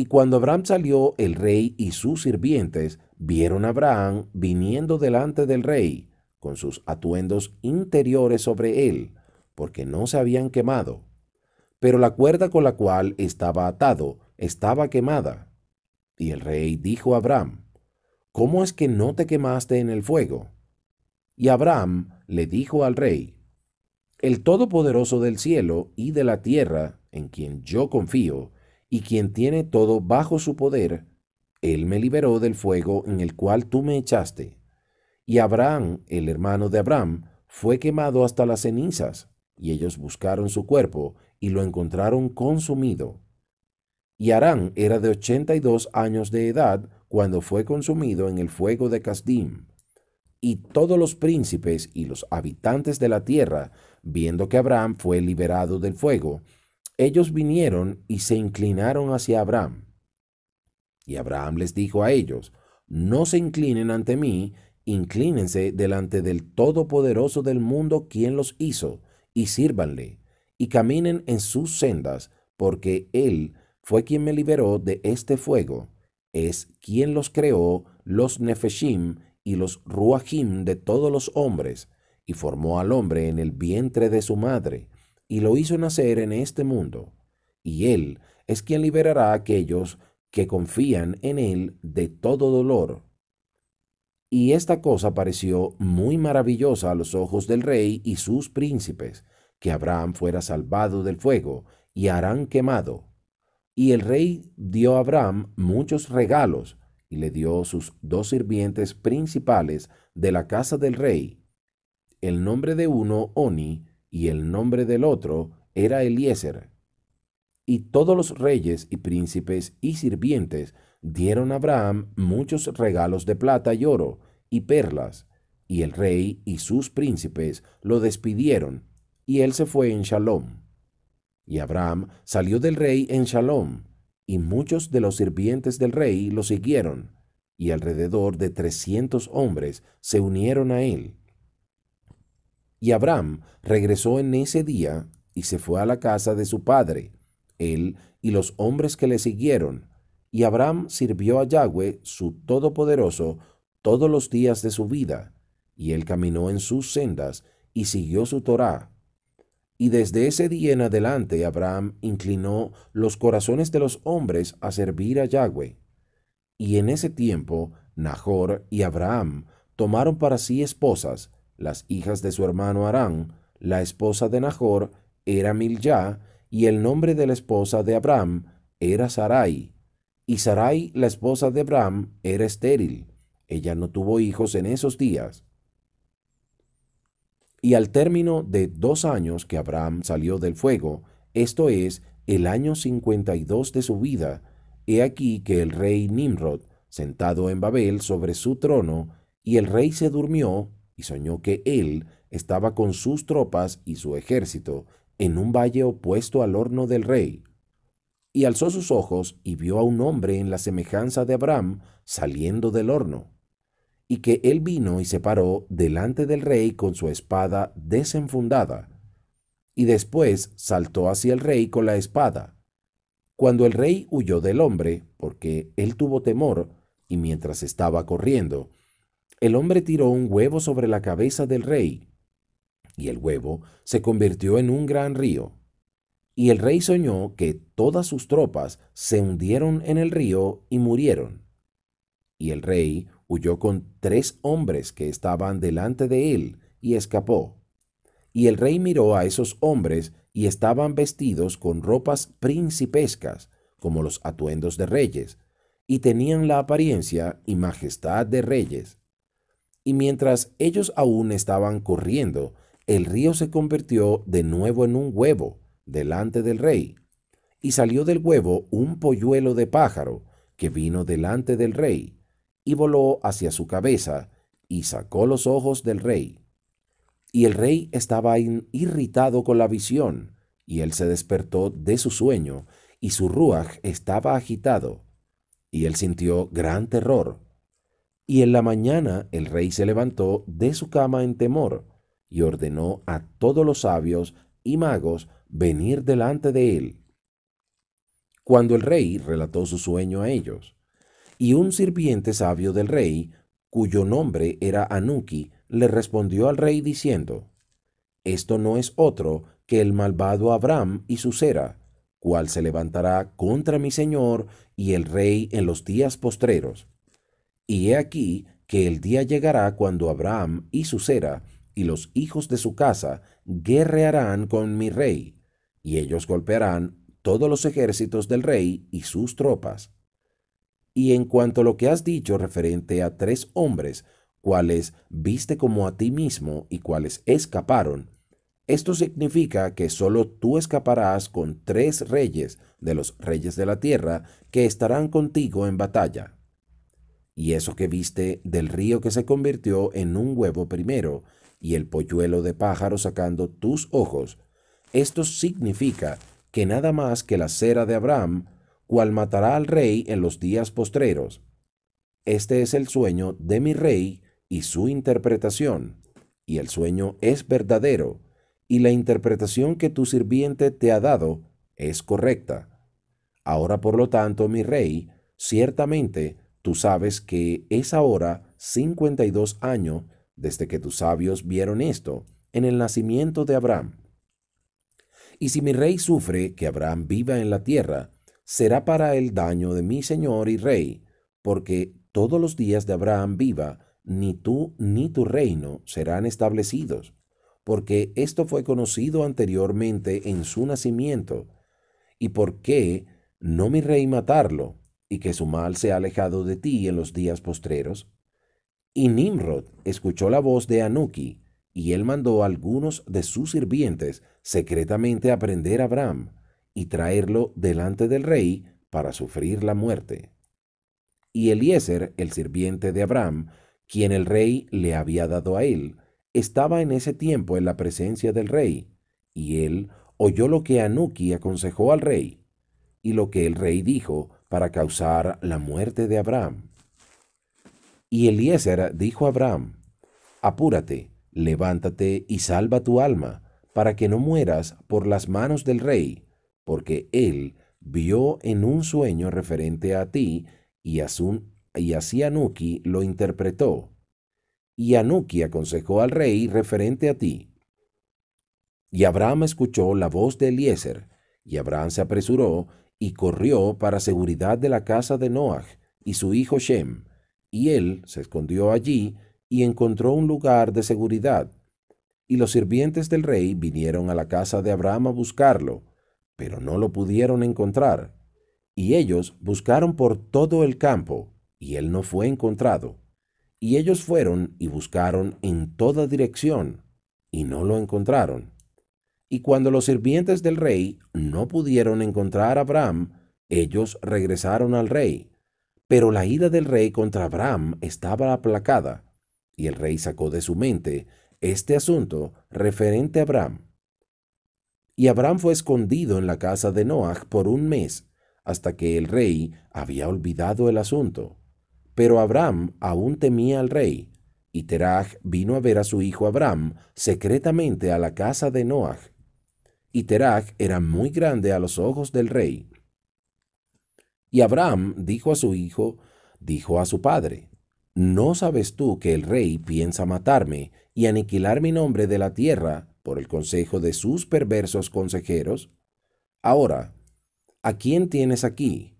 Y cuando Abraham salió, el rey y sus sirvientes vieron a Abraham viniendo delante del rey, con sus atuendos interiores sobre él, porque no se habían quemado. Pero la cuerda con la cual estaba atado estaba quemada. Y el rey dijo a Abraham, ¿Cómo es que no te quemaste en el fuego? Y Abraham le dijo al rey, El Todopoderoso del cielo y de la tierra, en quien yo confío, y quien tiene todo bajo su poder, él me liberó del fuego en el cual tú me echaste. Y Abraham, el hermano de Abraham, fue quemado hasta las cenizas, y ellos buscaron su cuerpo, y lo encontraron consumido. Y Arán era de ochenta y dos años de edad cuando fue consumido en el fuego de Casdim. Y todos los príncipes y los habitantes de la tierra, viendo que Abraham fue liberado del fuego, ellos vinieron y se inclinaron hacia Abraham. Y Abraham les dijo a ellos, no se inclinen ante mí, inclínense delante del Todopoderoso del mundo quien los hizo, y sírvanle, y caminen en sus sendas, porque Él fue quien me liberó de este fuego, es quien los creó, los Nefeshim y los Ruachim de todos los hombres, y formó al hombre en el vientre de su madre, y lo hizo nacer en este mundo, y Él es quien liberará a aquellos que confían en Él de todo dolor. Y esta cosa pareció muy maravillosa a los ojos del rey y sus príncipes, que Abraham fuera salvado del fuego y Harán quemado. Y el rey dio a Abraham muchos regalos, y le dio sus dos sirvientes principales de la casa del rey, el nombre de uno Oni y el nombre del otro era Eliezer. Y todos los reyes y príncipes y sirvientes dieron a Abraham muchos regalos de plata y oro y perlas, y el rey y sus príncipes lo despidieron, y él se fue en Shalom. Y Abraham salió del rey en Shalom, y muchos de los sirvientes del rey lo siguieron, y alrededor de trescientos hombres se unieron a él, y Abraham regresó en ese día y se fue a la casa de su padre, él y los hombres que le siguieron. Y Abraham sirvió a Yahweh, su Todopoderoso, todos los días de su vida, y él caminó en sus sendas y siguió su Torá. Y desde ese día en adelante Abraham inclinó los corazones de los hombres a servir a Yahweh. Y en ese tiempo Nahor y Abraham tomaron para sí esposas, las hijas de su hermano Arán, la esposa de Nahor, era Miljá, y el nombre de la esposa de Abraham era Sarai. Y Sarai, la esposa de Abraham, era estéril. Ella no tuvo hijos en esos días. Y al término de dos años que Abraham salió del fuego, esto es, el año 52 de su vida, he aquí que el rey Nimrod, sentado en Babel sobre su trono, y el rey se durmió y soñó que él estaba con sus tropas y su ejército en un valle opuesto al horno del rey. Y alzó sus ojos y vio a un hombre en la semejanza de Abraham saliendo del horno, y que él vino y se paró delante del rey con su espada desenfundada, y después saltó hacia el rey con la espada. Cuando el rey huyó del hombre, porque él tuvo temor, y mientras estaba corriendo, el hombre tiró un huevo sobre la cabeza del rey, y el huevo se convirtió en un gran río. Y el rey soñó que todas sus tropas se hundieron en el río y murieron. Y el rey huyó con tres hombres que estaban delante de él y escapó. Y el rey miró a esos hombres y estaban vestidos con ropas principescas, como los atuendos de reyes, y tenían la apariencia y majestad de reyes y mientras ellos aún estaban corriendo, el río se convirtió de nuevo en un huevo delante del rey, y salió del huevo un polluelo de pájaro que vino delante del rey, y voló hacia su cabeza, y sacó los ojos del rey. Y el rey estaba irritado con la visión, y él se despertó de su sueño, y su ruaj estaba agitado, y él sintió gran terror, y en la mañana el rey se levantó de su cama en temor y ordenó a todos los sabios y magos venir delante de él. Cuando el rey relató su sueño a ellos, y un sirviente sabio del rey, cuyo nombre era Anuki, le respondió al rey diciendo, Esto no es otro que el malvado Abraham y su cera, cual se levantará contra mi señor y el rey en los días postreros y he aquí que el día llegará cuando Abraham y su cera y los hijos de su casa guerrearán con mi rey, y ellos golpearán todos los ejércitos del rey y sus tropas. Y en cuanto a lo que has dicho referente a tres hombres, cuales viste como a ti mismo y cuales escaparon, esto significa que solo tú escaparás con tres reyes de los reyes de la tierra que estarán contigo en batalla y eso que viste del río que se convirtió en un huevo primero, y el polluelo de pájaro sacando tus ojos. Esto significa que nada más que la cera de Abraham, cual matará al rey en los días postreros. Este es el sueño de mi rey y su interpretación, y el sueño es verdadero, y la interpretación que tu sirviente te ha dado es correcta. Ahora, por lo tanto, mi rey, ciertamente, Tú sabes que es ahora 52 años desde que tus sabios vieron esto, en el nacimiento de Abraham. Y si mi rey sufre que Abraham viva en la tierra, será para el daño de mi señor y rey, porque todos los días de Abraham viva, ni tú ni tu reino serán establecidos, porque esto fue conocido anteriormente en su nacimiento. ¿Y por qué no mi rey matarlo? y que su mal se ha alejado de ti en los días postreros. Y Nimrod escuchó la voz de Anuki, y él mandó a algunos de sus sirvientes secretamente a prender a Abraham y traerlo delante del rey para sufrir la muerte. Y Eliezer, el sirviente de Abraham, quien el rey le había dado a él, estaba en ese tiempo en la presencia del rey, y él oyó lo que Anuki aconsejó al rey, y lo que el rey dijo, para causar la muerte de Abraham. Y Eliezer dijo a Abraham, Apúrate, levántate y salva tu alma, para que no mueras por las manos del rey, porque él vio en un sueño referente a ti, y, y así Anuki lo interpretó. Y Anuki aconsejó al rey referente a ti. Y Abraham escuchó la voz de Eliezer, y Abraham se apresuró y corrió para seguridad de la casa de Noach y su hijo Shem, y él se escondió allí y encontró un lugar de seguridad. Y los sirvientes del rey vinieron a la casa de Abraham a buscarlo, pero no lo pudieron encontrar. Y ellos buscaron por todo el campo, y él no fue encontrado. Y ellos fueron y buscaron en toda dirección, y no lo encontraron. Y cuando los sirvientes del rey no pudieron encontrar a Abraham, ellos regresaron al rey. Pero la ira del rey contra Abraham estaba aplacada, y el rey sacó de su mente este asunto referente a Abraham. Y Abraham fue escondido en la casa de Noach por un mes, hasta que el rey había olvidado el asunto. Pero Abraham aún temía al rey, y Teraj vino a ver a su hijo Abraham secretamente a la casa de Noach, y Terach era muy grande a los ojos del rey. Y Abraham dijo a su hijo, dijo a su padre, ¿no sabes tú que el rey piensa matarme y aniquilar mi nombre de la tierra por el consejo de sus perversos consejeros? Ahora, ¿a quién tienes aquí?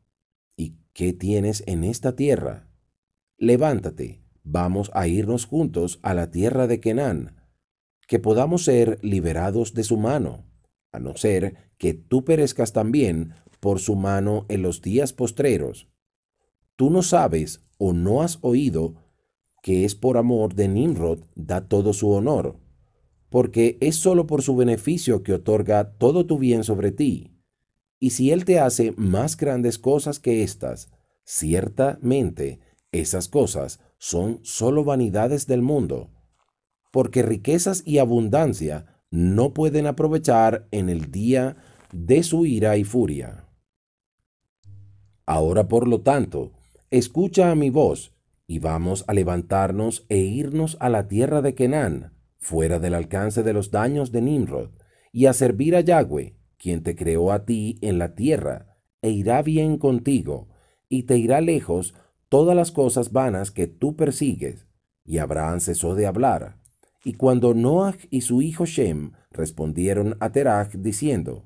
¿Y qué tienes en esta tierra? Levántate, vamos a irnos juntos a la tierra de Kenán, que podamos ser liberados de su mano a no ser que tú perezcas también por su mano en los días postreros. Tú no sabes o no has oído que es por amor de Nimrod da todo su honor, porque es sólo por su beneficio que otorga todo tu bien sobre ti. Y si él te hace más grandes cosas que estas, ciertamente esas cosas son sólo vanidades del mundo, porque riquezas y abundancia no pueden aprovechar en el día de su ira y furia. Ahora, por lo tanto, escucha a mi voz, y vamos a levantarnos e irnos a la tierra de Kenán, fuera del alcance de los daños de Nimrod, y a servir a Yahweh, quien te creó a ti en la tierra, e irá bien contigo, y te irá lejos todas las cosas vanas que tú persigues. Y Abraham cesó de hablar, y cuando Noach y su hijo Shem respondieron a Teraj diciendo,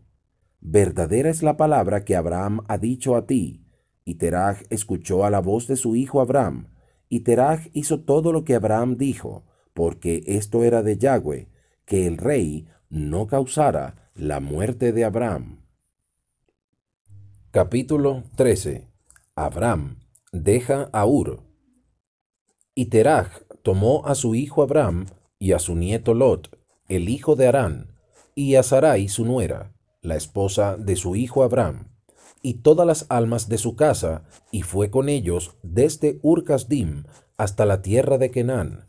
Verdadera es la palabra que Abraham ha dicho a ti. Y Teraj escuchó a la voz de su hijo Abraham, y Teraj hizo todo lo que Abraham dijo, porque esto era de Yahweh, que el rey no causara la muerte de Abraham. Capítulo 13. Abraham deja a Ur. Y Teraj tomó a su hijo Abraham y a su nieto Lot, el hijo de Arán, y a Sarai su nuera, la esposa de su hijo Abraham, y todas las almas de su casa, y fue con ellos desde Urcasdim hasta la tierra de Kenán.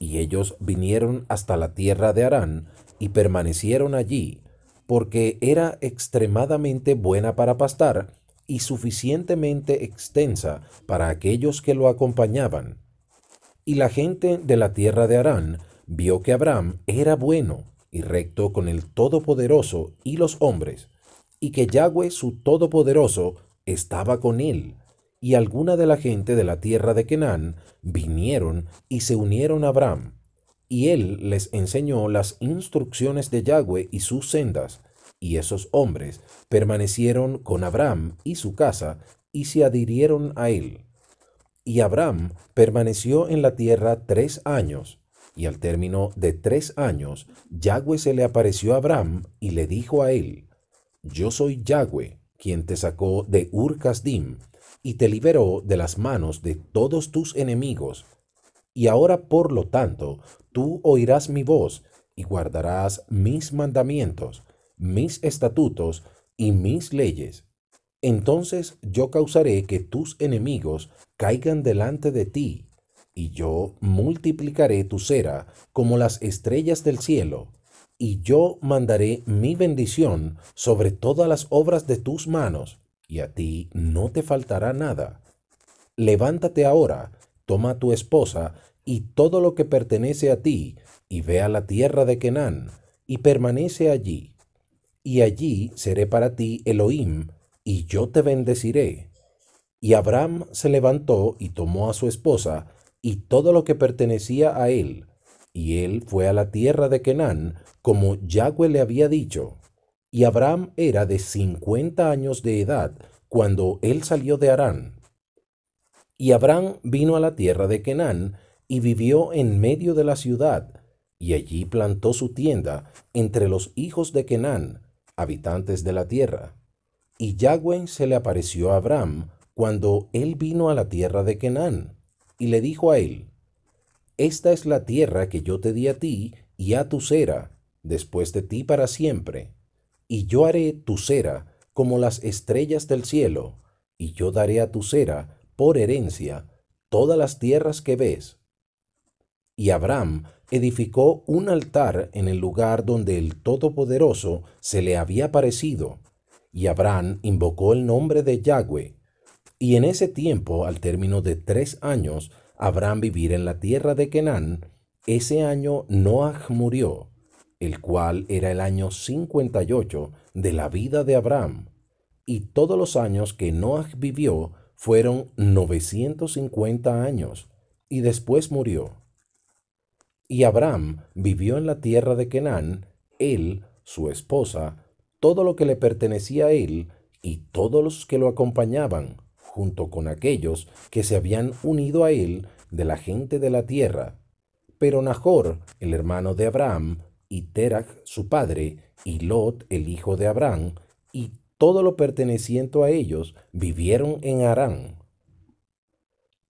Y ellos vinieron hasta la tierra de Arán y permanecieron allí, porque era extremadamente buena para pastar y suficientemente extensa para aquellos que lo acompañaban. Y la gente de la tierra de Arán vio que Abraham era bueno y recto con el Todopoderoso y los hombres, y que Yahweh su Todopoderoso estaba con él, y alguna de la gente de la tierra de Kenán vinieron y se unieron a Abraham, y él les enseñó las instrucciones de Yahweh y sus sendas, y esos hombres permanecieron con Abraham y su casa, y se adhirieron a él. Y Abraham permaneció en la tierra tres años, y al término de tres años, Yahweh se le apareció a Abraham y le dijo a él, Yo soy Yahweh, quien te sacó de Ur Kasdim y te liberó de las manos de todos tus enemigos. Y ahora, por lo tanto, tú oirás mi voz y guardarás mis mandamientos, mis estatutos y mis leyes. Entonces yo causaré que tus enemigos caigan delante de ti y yo multiplicaré tu cera como las estrellas del cielo, y yo mandaré mi bendición sobre todas las obras de tus manos, y a ti no te faltará nada. Levántate ahora, toma a tu esposa y todo lo que pertenece a ti, y ve a la tierra de Kenán, y permanece allí. Y allí seré para ti Elohim, y yo te bendeciré. Y Abraham se levantó y tomó a su esposa y todo lo que pertenecía a él. Y él fue a la tierra de Kenán, como Yahweh le había dicho. Y Abraham era de cincuenta años de edad cuando él salió de Harán. Y Abraham vino a la tierra de Kenán y vivió en medio de la ciudad, y allí plantó su tienda entre los hijos de Kenán, habitantes de la tierra. Y Yahweh se le apareció a Abraham cuando él vino a la tierra de Kenán y le dijo a él, Esta es la tierra que yo te di a ti y a tu cera, después de ti para siempre, y yo haré tu cera como las estrellas del cielo, y yo daré a tu cera por herencia todas las tierras que ves. Y Abraham edificó un altar en el lugar donde el Todopoderoso se le había aparecido, y Abraham invocó el nombre de Yahweh, y en ese tiempo, al término de tres años, Abraham vivir en la tierra de Kenán. ese año Noach murió, el cual era el año 58 de la vida de Abraham. Y todos los años que Noach vivió fueron 950 años, y después murió. Y Abraham vivió en la tierra de Kenán, él, su esposa, todo lo que le pertenecía a él, y todos los que lo acompañaban, junto con aquellos que se habían unido a él de la gente de la tierra. Pero Nahor, el hermano de Abraham, y Terach su padre, y Lot el hijo de Abraham, y todo lo perteneciente a ellos, vivieron en Harán.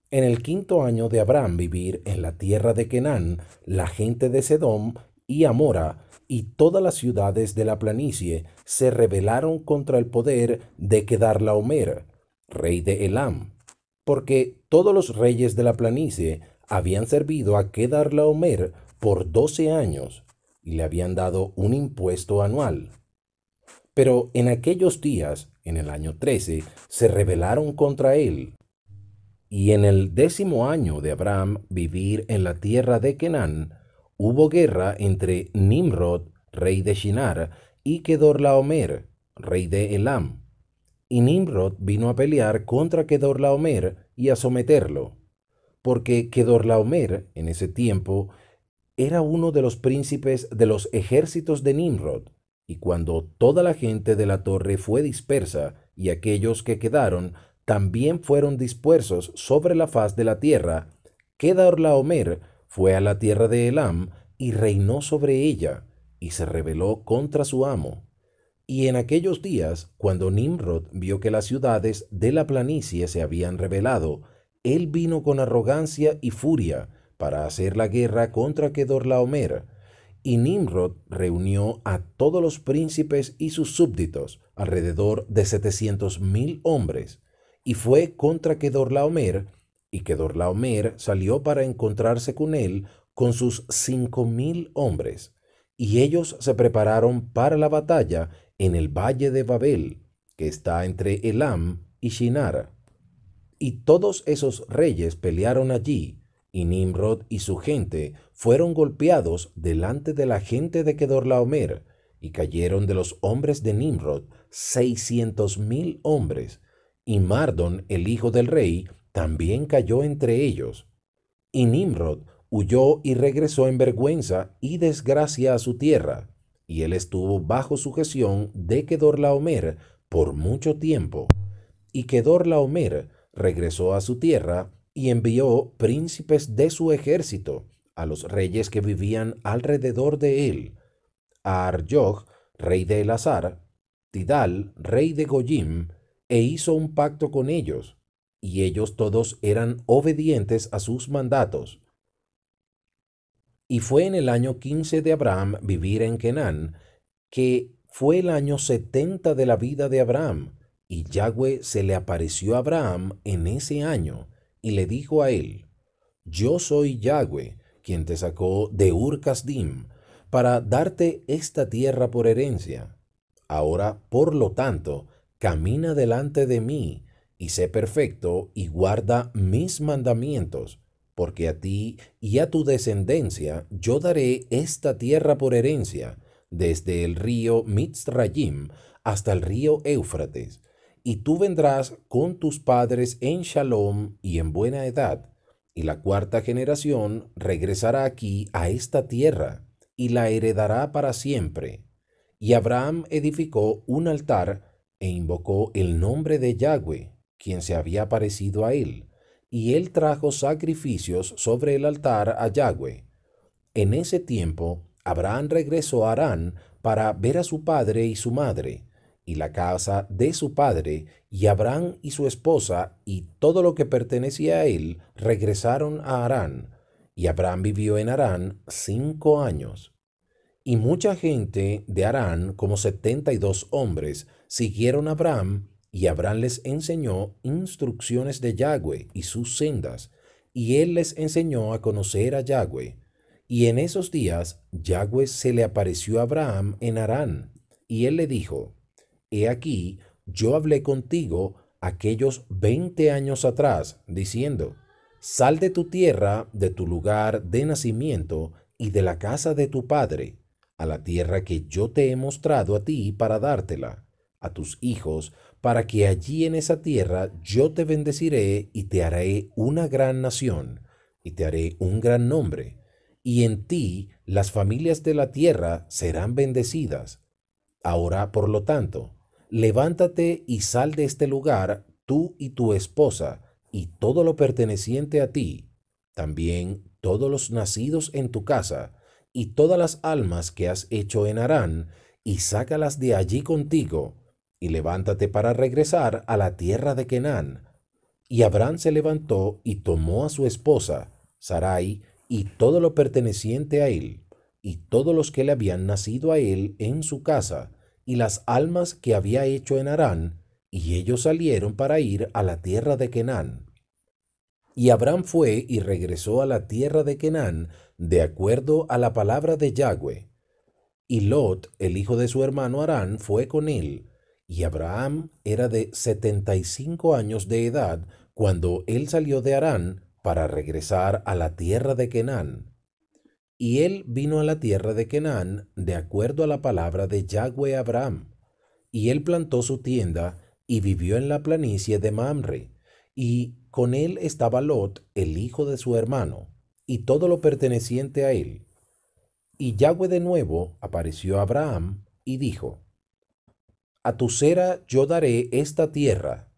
En el quinto año de Abraham vivir en la tierra de Kenán, la gente de Sedom y Amora y todas las ciudades de la planicie se rebelaron contra el poder de Kedarlaomer, homer rey de Elam, porque todos los reyes de la planicie habían servido a Kedar-Laomer por doce años y le habían dado un impuesto anual. Pero en aquellos días, en el año trece, se rebelaron contra él. Y en el décimo año de Abraham vivir en la tierra de Kenán, hubo guerra entre Nimrod, rey de Shinar, y Kedorlaomer, rey de Elam y Nimrod vino a pelear contra Kedorlaomer y a someterlo, porque Kedorlaomer, en ese tiempo, era uno de los príncipes de los ejércitos de Nimrod, y cuando toda la gente de la torre fue dispersa, y aquellos que quedaron también fueron dispersos sobre la faz de la tierra, Kedorlaomer fue a la tierra de Elam y reinó sobre ella, y se rebeló contra su amo. Y en aquellos días, cuando Nimrod vio que las ciudades de la planicie se habían rebelado, él vino con arrogancia y furia para hacer la guerra contra Kedorlaomer. Y Nimrod reunió a todos los príncipes y sus súbditos, alrededor de setecientos mil hombres, y fue contra Kedorlaomer, y Kedorlaomer salió para encontrarse con él con sus cinco mil hombres. Y ellos se prepararon para la batalla en el valle de Babel, que está entre Elam y Shinar. Y todos esos reyes pelearon allí, y Nimrod y su gente fueron golpeados delante de la gente de Kedorlaomer, y cayeron de los hombres de Nimrod seiscientos mil hombres, y Mardon, el hijo del rey, también cayó entre ellos. Y Nimrod huyó y regresó en vergüenza y desgracia a su tierra, y él estuvo bajo sujeción de Kedorlaomer por mucho tiempo. Y Kedorlaomer regresó a su tierra y envió príncipes de su ejército a los reyes que vivían alrededor de él, a Arjog, rey de Elazar, Tidal, rey de Goyim, e hizo un pacto con ellos, y ellos todos eran obedientes a sus mandatos. Y fue en el año 15 de Abraham vivir en Kenán, que fue el año 70 de la vida de Abraham, y Yahweh se le apareció a Abraham en ese año, y le dijo a él, Yo soy Yahweh, quien te sacó de Ur Kasdim, para darte esta tierra por herencia. Ahora, por lo tanto, camina delante de mí, y sé perfecto, y guarda mis mandamientos, porque a ti y a tu descendencia yo daré esta tierra por herencia, desde el río Mitzrayim hasta el río Éufrates, y tú vendrás con tus padres en Shalom y en buena edad, y la cuarta generación regresará aquí a esta tierra, y la heredará para siempre. Y Abraham edificó un altar e invocó el nombre de Yahweh, quien se había parecido a él, y él trajo sacrificios sobre el altar a Yahweh. En ese tiempo, Abraham regresó a Arán para ver a su padre y su madre, y la casa de su padre, y Abraham y su esposa y todo lo que pertenecía a él regresaron a Arán, y Abraham vivió en Arán cinco años. Y mucha gente de Arán, como setenta y dos hombres, siguieron a Abraham y Abraham les enseñó instrucciones de Yahweh y sus sendas, y él les enseñó a conocer a Yahweh. Y en esos días Yahweh se le apareció a Abraham en Harán, y él le dijo, He aquí, yo hablé contigo aquellos veinte años atrás, diciendo, Sal de tu tierra, de tu lugar de nacimiento y de la casa de tu padre, a la tierra que yo te he mostrado a ti para dártela, a tus hijos, para que allí en esa tierra yo te bendeciré y te haré una gran nación, y te haré un gran nombre, y en ti las familias de la tierra serán bendecidas. Ahora, por lo tanto, levántate y sal de este lugar, tú y tu esposa, y todo lo perteneciente a ti, también todos los nacidos en tu casa, y todas las almas que has hecho en Harán, y sácalas de allí contigo, y levántate para regresar a la tierra de Kenán. Y Abraham se levantó y tomó a su esposa, Sarai, y todo lo perteneciente a él, y todos los que le habían nacido a él en su casa, y las almas que había hecho en Harán, y ellos salieron para ir a la tierra de Kenán. Y Abraham fue y regresó a la tierra de Kenán de acuerdo a la palabra de Yahweh. Y Lot, el hijo de su hermano Harán, fue con él, y Abraham era de setenta y cinco años de edad cuando él salió de Harán para regresar a la tierra de Kenán. Y él vino a la tierra de Kenán de acuerdo a la palabra de Yahweh Abraham. Y él plantó su tienda y vivió en la planicie de Mamre. Y con él estaba Lot, el hijo de su hermano, y todo lo perteneciente a él. Y Yahweh de nuevo apareció a Abraham y dijo, a tu cera yo daré esta tierra.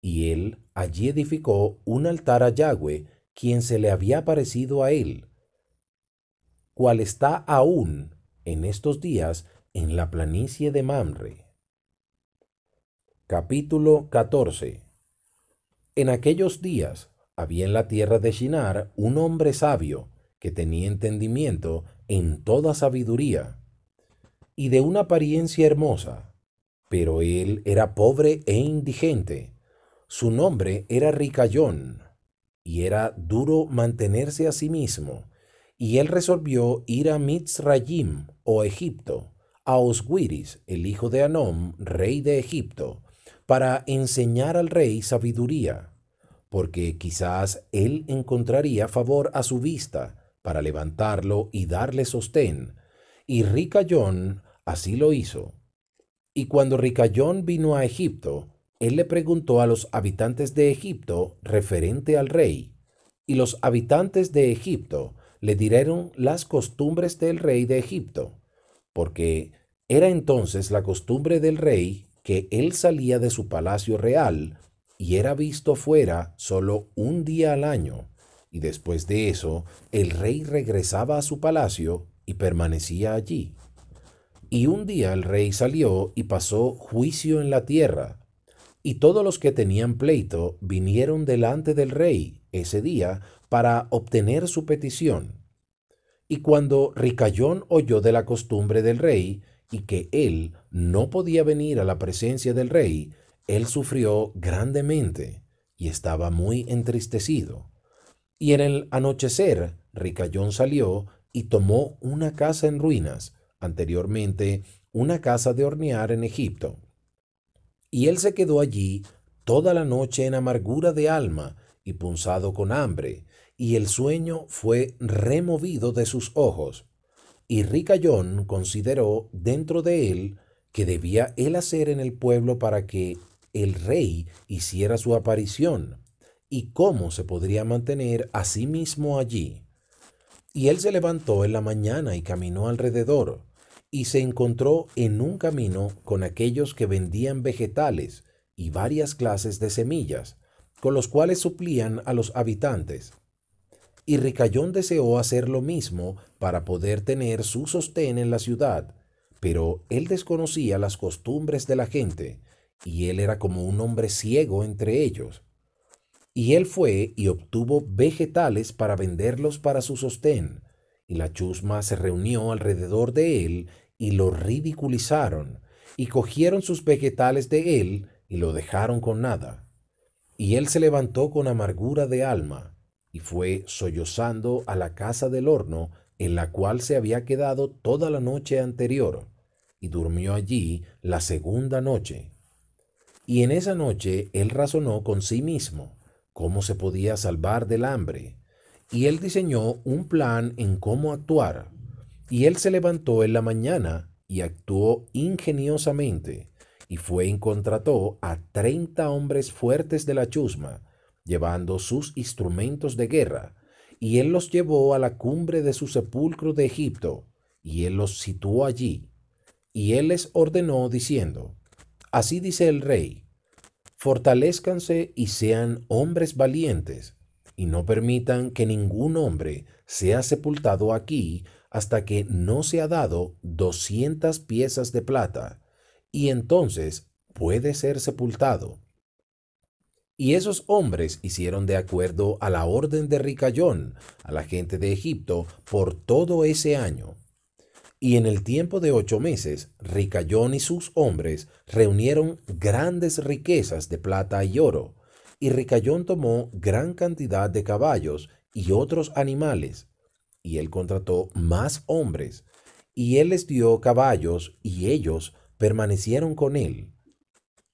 Y él allí edificó un altar a Yahweh, quien se le había parecido a él, cual está aún en estos días en la planicie de Mamre. Capítulo 14 En aquellos días había en la tierra de Shinar un hombre sabio, que tenía entendimiento en toda sabiduría, y de una apariencia hermosa, pero él era pobre e indigente. Su nombre era Ricayón, y era duro mantenerse a sí mismo, y él resolvió ir a Mitzrayim o Egipto, a Osguiris, el hijo de Anom, rey de Egipto, para enseñar al rey sabiduría, porque quizás él encontraría favor a su vista para levantarlo y darle sostén, y Ricayón así lo hizo y cuando Ricayón vino a Egipto, él le preguntó a los habitantes de Egipto referente al rey, y los habitantes de Egipto le dieron las costumbres del rey de Egipto, porque era entonces la costumbre del rey que él salía de su palacio real y era visto fuera solo un día al año, y después de eso el rey regresaba a su palacio y permanecía allí. Y un día el rey salió y pasó juicio en la tierra. Y todos los que tenían pleito vinieron delante del rey ese día para obtener su petición. Y cuando Ricayón oyó de la costumbre del rey y que él no podía venir a la presencia del rey, él sufrió grandemente y estaba muy entristecido. Y en el anochecer, Ricayón salió y tomó una casa en ruinas anteriormente una casa de hornear en Egipto. Y él se quedó allí toda la noche en amargura de alma y punzado con hambre, y el sueño fue removido de sus ojos. Y Ricayón consideró dentro de él qué debía él hacer en el pueblo para que el rey hiciera su aparición, y cómo se podría mantener a sí mismo allí. Y él se levantó en la mañana y caminó alrededor, y se encontró en un camino con aquellos que vendían vegetales y varias clases de semillas, con los cuales suplían a los habitantes. Y Ricayón deseó hacer lo mismo para poder tener su sostén en la ciudad, pero él desconocía las costumbres de la gente, y él era como un hombre ciego entre ellos. Y él fue y obtuvo vegetales para venderlos para su sostén, y la chusma se reunió alrededor de él y lo ridiculizaron, y cogieron sus vegetales de él y lo dejaron con nada. Y él se levantó con amargura de alma, y fue sollozando a la casa del horno, en la cual se había quedado toda la noche anterior, y durmió allí la segunda noche. Y en esa noche él razonó con sí mismo cómo se podía salvar del hambre, y él diseñó un plan en cómo actuar y él se levantó en la mañana y actuó ingeniosamente, y fue y contrató a treinta hombres fuertes de la chusma, llevando sus instrumentos de guerra, y él los llevó a la cumbre de su sepulcro de Egipto, y él los situó allí. Y él les ordenó diciendo, Así dice el rey, fortalezcanse y sean hombres valientes, y no permitan que ningún hombre sea sepultado aquí hasta que no se ha dado 200 piezas de plata, y entonces puede ser sepultado. Y esos hombres hicieron de acuerdo a la orden de Ricayón, a la gente de Egipto, por todo ese año. Y en el tiempo de ocho meses, Ricayón y sus hombres reunieron grandes riquezas de plata y oro, y Ricayón tomó gran cantidad de caballos y otros animales, y él contrató más hombres, y él les dio caballos, y ellos permanecieron con él.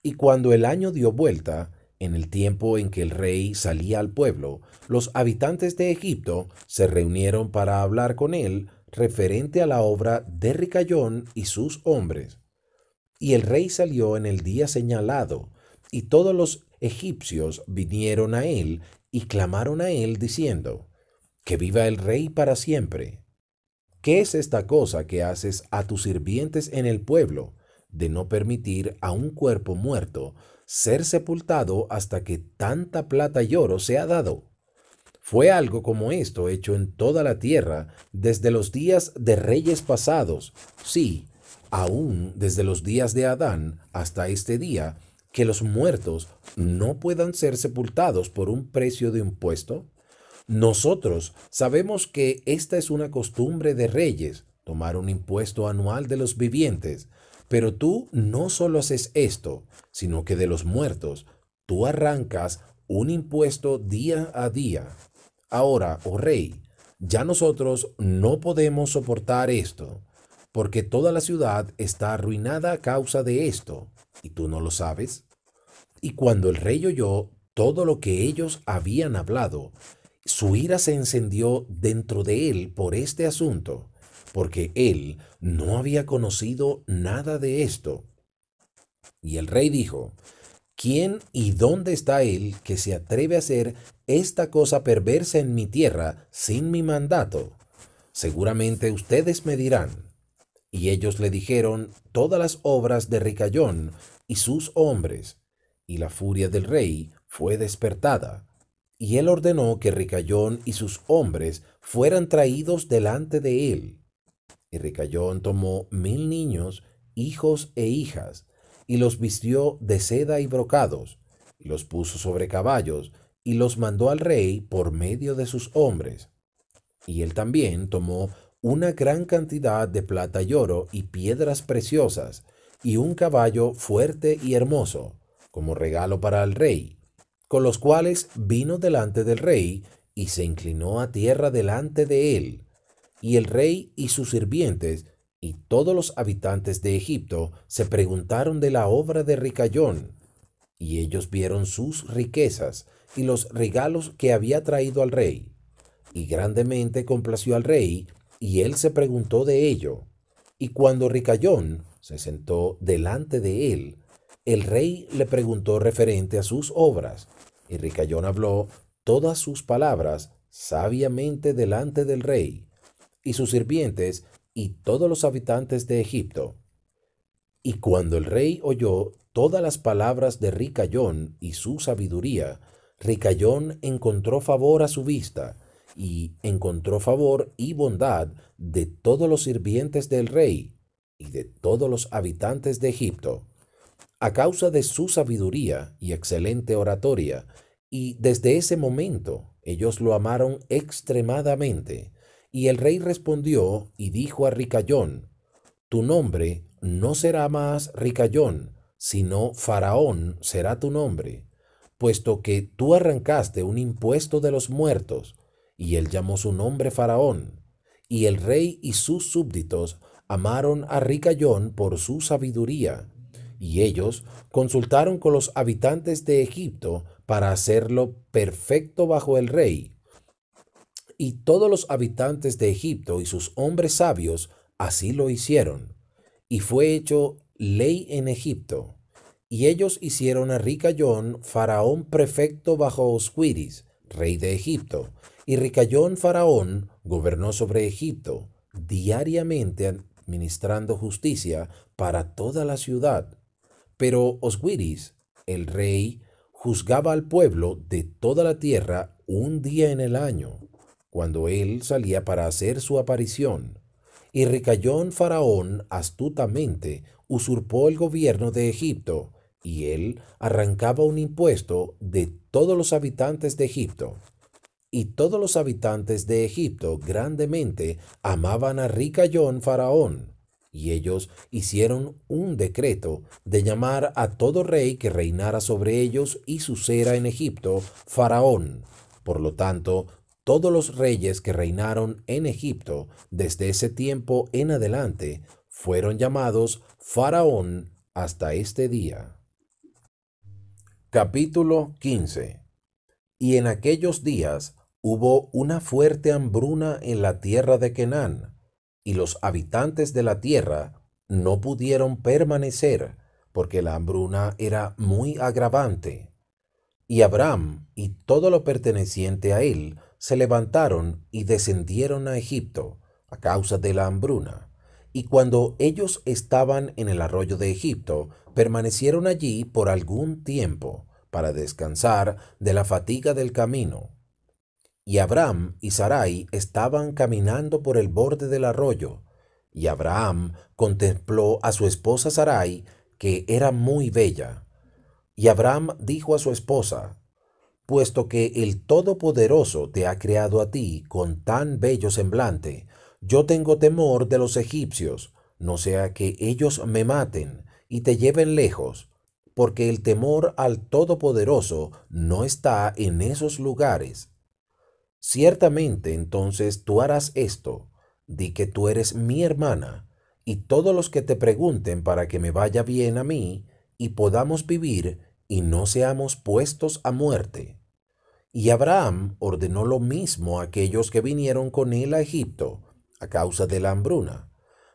Y cuando el año dio vuelta, en el tiempo en que el rey salía al pueblo, los habitantes de Egipto se reunieron para hablar con él referente a la obra de Ricayón y sus hombres. Y el rey salió en el día señalado, y todos los egipcios vinieron a él y clamaron a él diciendo, que viva el rey para siempre. ¿Qué es esta cosa que haces a tus sirvientes en el pueblo, de no permitir a un cuerpo muerto ser sepultado hasta que tanta plata y oro ha dado? Fue algo como esto hecho en toda la tierra desde los días de reyes pasados, sí, aún desde los días de Adán hasta este día, que los muertos no puedan ser sepultados por un precio de impuesto? Nosotros sabemos que esta es una costumbre de reyes, tomar un impuesto anual de los vivientes, pero tú no solo haces esto, sino que de los muertos, tú arrancas un impuesto día a día. Ahora, oh rey, ya nosotros no podemos soportar esto, porque toda la ciudad está arruinada a causa de esto, y tú no lo sabes. Y cuando el rey oyó todo lo que ellos habían hablado, su ira se encendió dentro de él por este asunto, porque él no había conocido nada de esto. Y el rey dijo, ¿quién y dónde está él que se atreve a hacer esta cosa perversa en mi tierra sin mi mandato? Seguramente ustedes me dirán. Y ellos le dijeron todas las obras de Ricayón y sus hombres, y la furia del rey fue despertada y él ordenó que Ricayón y sus hombres fueran traídos delante de él. Y Ricayón tomó mil niños, hijos e hijas, y los vistió de seda y brocados, y los puso sobre caballos, y los mandó al rey por medio de sus hombres. Y él también tomó una gran cantidad de plata y oro y piedras preciosas, y un caballo fuerte y hermoso, como regalo para el rey con los cuales vino delante del rey y se inclinó a tierra delante de él. Y el rey y sus sirvientes y todos los habitantes de Egipto se preguntaron de la obra de Ricayón, y ellos vieron sus riquezas y los regalos que había traído al rey. Y grandemente complació al rey, y él se preguntó de ello. Y cuando Ricayón se sentó delante de él, el rey le preguntó referente a sus obras, y Ricayón habló todas sus palabras sabiamente delante del rey, y sus sirvientes, y todos los habitantes de Egipto. Y cuando el rey oyó todas las palabras de Ricayón y su sabiduría, Ricayón encontró favor a su vista, y encontró favor y bondad de todos los sirvientes del rey y de todos los habitantes de Egipto a causa de su sabiduría y excelente oratoria, y desde ese momento ellos lo amaron extremadamente. Y el rey respondió y dijo a Ricayón, Tu nombre no será más Ricayón, sino Faraón será tu nombre, puesto que tú arrancaste un impuesto de los muertos, y él llamó su nombre Faraón. Y el rey y sus súbditos amaron a Ricayón por su sabiduría, y ellos consultaron con los habitantes de Egipto para hacerlo perfecto bajo el rey. Y todos los habitantes de Egipto y sus hombres sabios así lo hicieron. Y fue hecho ley en Egipto. Y ellos hicieron a Ricayón faraón prefecto bajo Osquiris, rey de Egipto. Y Ricayón faraón gobernó sobre Egipto, diariamente administrando justicia para toda la ciudad pero Oswiris, el rey, juzgaba al pueblo de toda la tierra un día en el año, cuando él salía para hacer su aparición. Y Ricayón Faraón astutamente usurpó el gobierno de Egipto, y él arrancaba un impuesto de todos los habitantes de Egipto. Y todos los habitantes de Egipto grandemente amaban a Ricayón Faraón, y ellos hicieron un decreto de llamar a todo rey que reinara sobre ellos y su cera en Egipto, Faraón. Por lo tanto, todos los reyes que reinaron en Egipto desde ese tiempo en adelante fueron llamados Faraón hasta este día. Capítulo 15 Y en aquellos días hubo una fuerte hambruna en la tierra de Kenán y los habitantes de la tierra no pudieron permanecer porque la hambruna era muy agravante. Y Abraham y todo lo perteneciente a él se levantaron y descendieron a Egipto a causa de la hambruna. Y cuando ellos estaban en el arroyo de Egipto, permanecieron allí por algún tiempo para descansar de la fatiga del camino y Abraham y Sarai estaban caminando por el borde del arroyo, y Abraham contempló a su esposa Sarai, que era muy bella. Y Abraham dijo a su esposa, Puesto que el Todopoderoso te ha creado a ti con tan bello semblante, yo tengo temor de los egipcios, no sea que ellos me maten y te lleven lejos, porque el temor al Todopoderoso no está en esos lugares, Ciertamente entonces tú harás esto, di que tú eres mi hermana, y todos los que te pregunten para que me vaya bien a mí, y podamos vivir, y no seamos puestos a muerte. Y Abraham ordenó lo mismo a aquellos que vinieron con él a Egipto, a causa de la hambruna.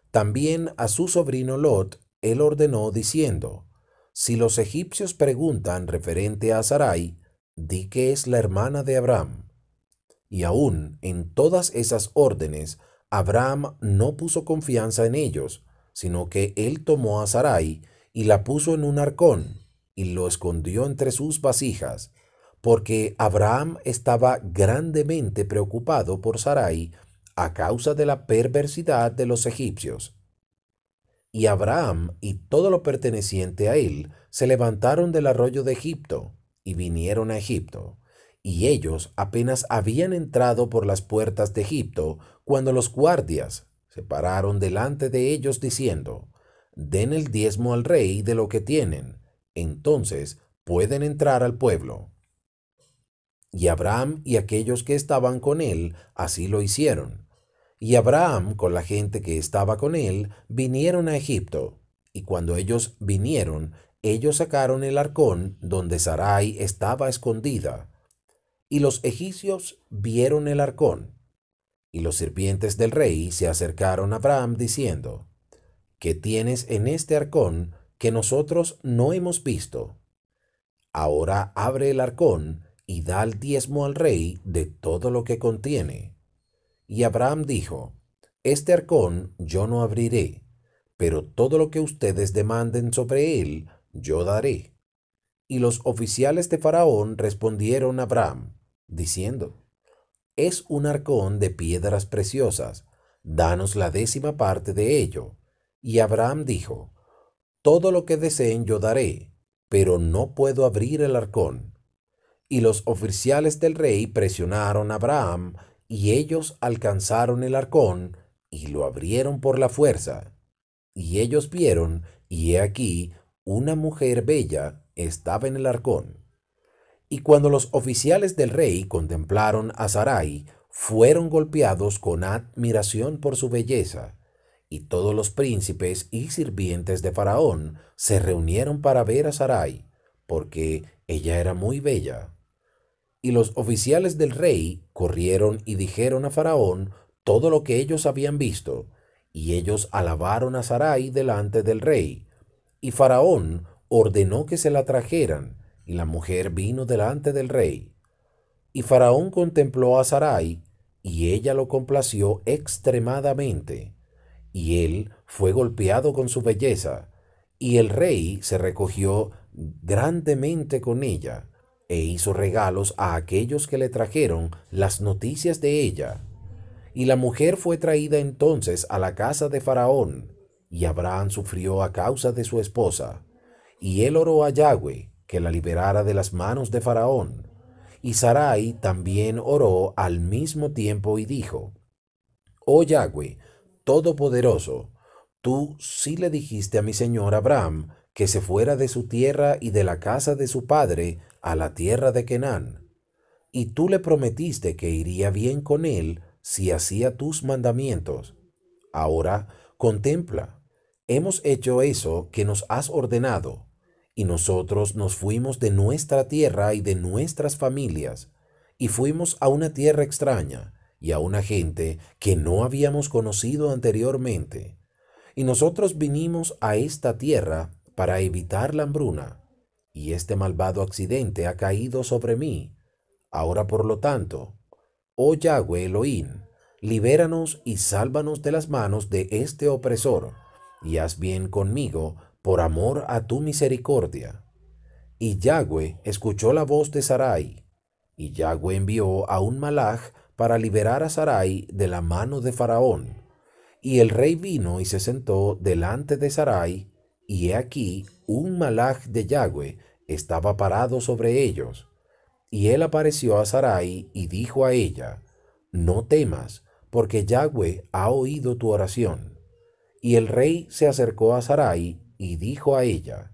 También a su sobrino Lot él ordenó diciendo, Si los egipcios preguntan referente a Sarai, di que es la hermana de Abraham. Y aún en todas esas órdenes, Abraham no puso confianza en ellos, sino que él tomó a Sarai y la puso en un arcón y lo escondió entre sus vasijas, porque Abraham estaba grandemente preocupado por Sarai a causa de la perversidad de los egipcios. Y Abraham y todo lo perteneciente a él se levantaron del arroyo de Egipto y vinieron a Egipto y ellos apenas habían entrado por las puertas de Egipto cuando los guardias se pararon delante de ellos diciendo, Den el diezmo al rey de lo que tienen, entonces pueden entrar al pueblo. Y Abraham y aquellos que estaban con él así lo hicieron. Y Abraham con la gente que estaba con él vinieron a Egipto, y cuando ellos vinieron, ellos sacaron el arcón donde Sarai estaba escondida, y los egipcios vieron el arcón, y los sirvientes del rey se acercaron a Abraham diciendo, ¿qué tienes en este arcón que nosotros no hemos visto? Ahora abre el arcón y da el diezmo al rey de todo lo que contiene. Y Abraham dijo, Este arcón yo no abriré, pero todo lo que ustedes demanden sobre él, yo daré. Y los oficiales de Faraón respondieron a Abraham, diciendo, Es un arcón de piedras preciosas, danos la décima parte de ello. Y Abraham dijo, Todo lo que deseen yo daré, pero no puedo abrir el arcón. Y los oficiales del rey presionaron a Abraham, y ellos alcanzaron el arcón, y lo abrieron por la fuerza. Y ellos vieron, y he aquí, una mujer bella estaba en el arcón. Y cuando los oficiales del rey contemplaron a Sarai, fueron golpeados con admiración por su belleza, y todos los príncipes y sirvientes de Faraón se reunieron para ver a Sarai, porque ella era muy bella. Y los oficiales del rey corrieron y dijeron a Faraón todo lo que ellos habían visto, y ellos alabaron a Sarai delante del rey. Y Faraón ordenó que se la trajeran, y la mujer vino delante del rey. Y Faraón contempló a Sarai, y ella lo complació extremadamente. Y él fue golpeado con su belleza, y el rey se recogió grandemente con ella, e hizo regalos a aquellos que le trajeron las noticias de ella. Y la mujer fue traída entonces a la casa de Faraón, y Abraham sufrió a causa de su esposa. Y él oró a Yahweh, que la liberara de las manos de Faraón. Y Sarai también oró al mismo tiempo y dijo, Oh Yahweh, Todopoderoso, tú sí le dijiste a mi señor Abraham que se fuera de su tierra y de la casa de su padre a la tierra de Kenán, Y tú le prometiste que iría bien con él si hacía tus mandamientos. Ahora, contempla, hemos hecho eso que nos has ordenado y nosotros nos fuimos de nuestra tierra y de nuestras familias, y fuimos a una tierra extraña, y a una gente que no habíamos conocido anteriormente. Y nosotros vinimos a esta tierra para evitar la hambruna, y este malvado accidente ha caído sobre mí. Ahora, por lo tanto, oh Yahweh Elohim, libéranos y sálvanos de las manos de este opresor, y haz bien conmigo por amor a tu misericordia. Y Yahweh escuchó la voz de Sarai, y Yahweh envió a un malaj para liberar a Sarai de la mano de Faraón. Y el rey vino y se sentó delante de Sarai, y he aquí un malaj de Yahweh estaba parado sobre ellos. Y él apareció a Sarai y dijo a ella, No temas, porque Yahweh ha oído tu oración. Y el rey se acercó a Sarai y dijo a ella,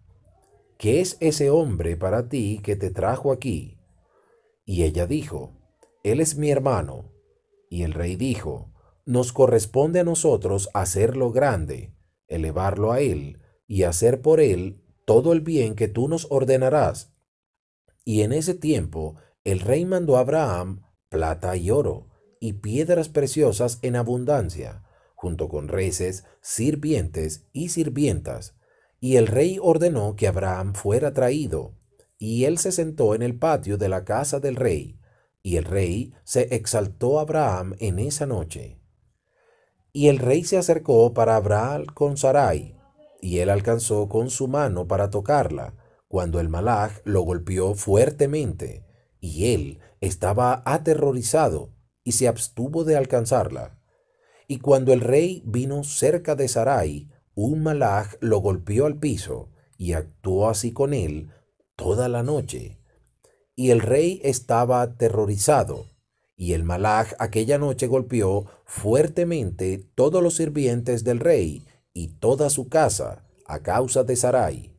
¿qué es ese hombre para ti que te trajo aquí? Y ella dijo, Él es mi hermano. Y el rey dijo, Nos corresponde a nosotros hacerlo grande, elevarlo a Él, y hacer por Él todo el bien que tú nos ordenarás. Y en ese tiempo el rey mandó a Abraham plata y oro, y piedras preciosas en abundancia, junto con reces, sirvientes y sirvientas, y el rey ordenó que Abraham fuera traído, y él se sentó en el patio de la casa del rey, y el rey se exaltó a Abraham en esa noche. Y el rey se acercó para Abraham con Sarai, y él alcanzó con su mano para tocarla, cuando el malaj lo golpeó fuertemente, y él estaba aterrorizado y se abstuvo de alcanzarla. Y cuando el rey vino cerca de Sarai, un malaj lo golpeó al piso y actuó así con él toda la noche. Y el rey estaba aterrorizado, y el malaj aquella noche golpeó fuertemente todos los sirvientes del rey y toda su casa a causa de Sarai.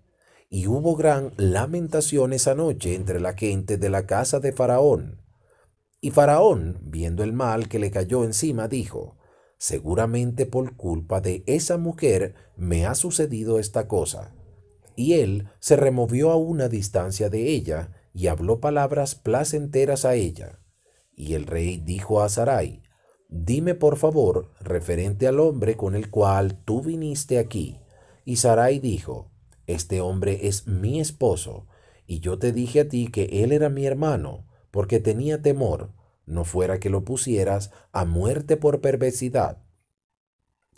Y hubo gran lamentación esa noche entre la gente de la casa de Faraón. Y Faraón, viendo el mal que le cayó encima, dijo, seguramente por culpa de esa mujer me ha sucedido esta cosa. Y él se removió a una distancia de ella y habló palabras placenteras a ella. Y el rey dijo a Sarai, Dime por favor referente al hombre con el cual tú viniste aquí. Y Sarai dijo, Este hombre es mi esposo, y yo te dije a ti que él era mi hermano, porque tenía temor, no fuera que lo pusieras a muerte por perversidad.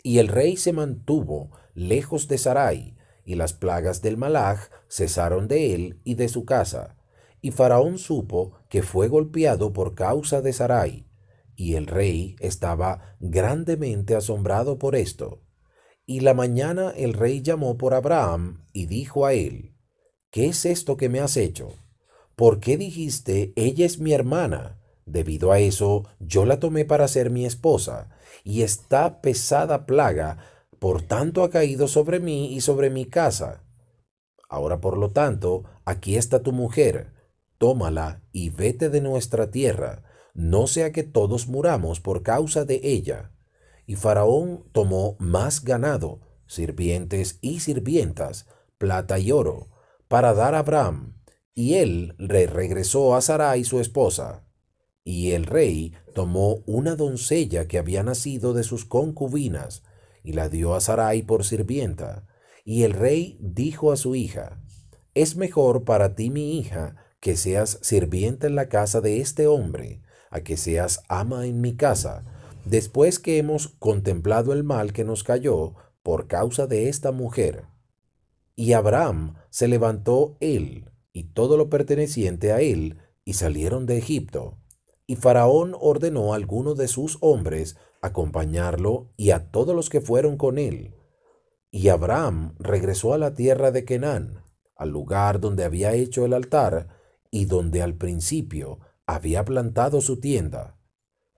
Y el rey se mantuvo lejos de Sarai, y las plagas del malach cesaron de él y de su casa. Y Faraón supo que fue golpeado por causa de Sarai, y el rey estaba grandemente asombrado por esto. Y la mañana el rey llamó por Abraham y dijo a él, ¿Qué es esto que me has hecho? ¿Por qué dijiste, ella es mi hermana? Debido a eso, yo la tomé para ser mi esposa, y esta pesada plaga, por tanto, ha caído sobre mí y sobre mi casa. Ahora, por lo tanto, aquí está tu mujer, tómala y vete de nuestra tierra, no sea que todos muramos por causa de ella. Y Faraón tomó más ganado, sirvientes y sirvientas, plata y oro, para dar a Abraham, y él le regresó a Sarai su esposa. Y el rey tomó una doncella que había nacido de sus concubinas, y la dio a Sarai por sirvienta. Y el rey dijo a su hija, Es mejor para ti, mi hija, que seas sirvienta en la casa de este hombre, a que seas ama en mi casa, después que hemos contemplado el mal que nos cayó por causa de esta mujer. Y Abraham se levantó él y todo lo perteneciente a él, y salieron de Egipto. Y Faraón ordenó a alguno de sus hombres acompañarlo y a todos los que fueron con él. Y Abraham regresó a la tierra de Kenán, al lugar donde había hecho el altar y donde al principio había plantado su tienda.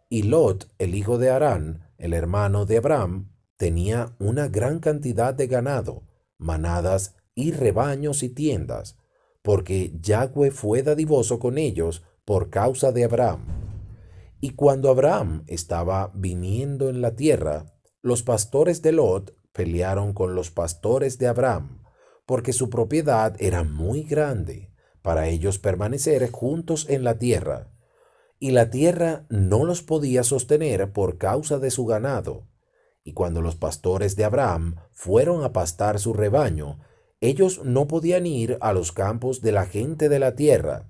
Y Lot, el hijo de Arán, el hermano de Abraham, tenía una gran cantidad de ganado, manadas y rebaños y tiendas, porque Yahweh fue dadivoso con ellos por causa de Abraham. Y cuando Abraham estaba viniendo en la tierra, los pastores de Lot pelearon con los pastores de Abraham, porque su propiedad era muy grande para ellos permanecer juntos en la tierra. Y la tierra no los podía sostener por causa de su ganado. Y cuando los pastores de Abraham fueron a pastar su rebaño, ellos no podían ir a los campos de la gente de la tierra,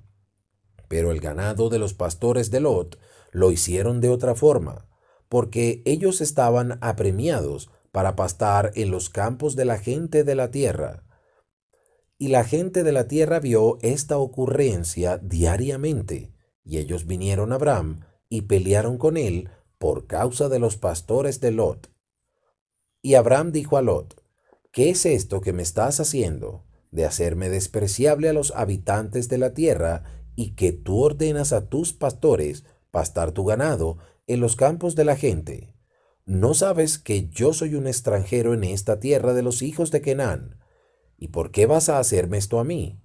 pero el ganado de los pastores de Lot lo hicieron de otra forma, porque ellos estaban apremiados para pastar en los campos de la gente de la tierra. Y la gente de la tierra vio esta ocurrencia diariamente, y ellos vinieron a Abraham y pelearon con él por causa de los pastores de Lot. Y Abraham dijo a Lot, ¿qué es esto que me estás haciendo, de hacerme despreciable a los habitantes de la tierra y que tú ordenas a tus pastores pastar tu ganado en los campos de la gente. ¿No sabes que yo soy un extranjero en esta tierra de los hijos de Kenán? ¿Y por qué vas a hacerme esto a mí?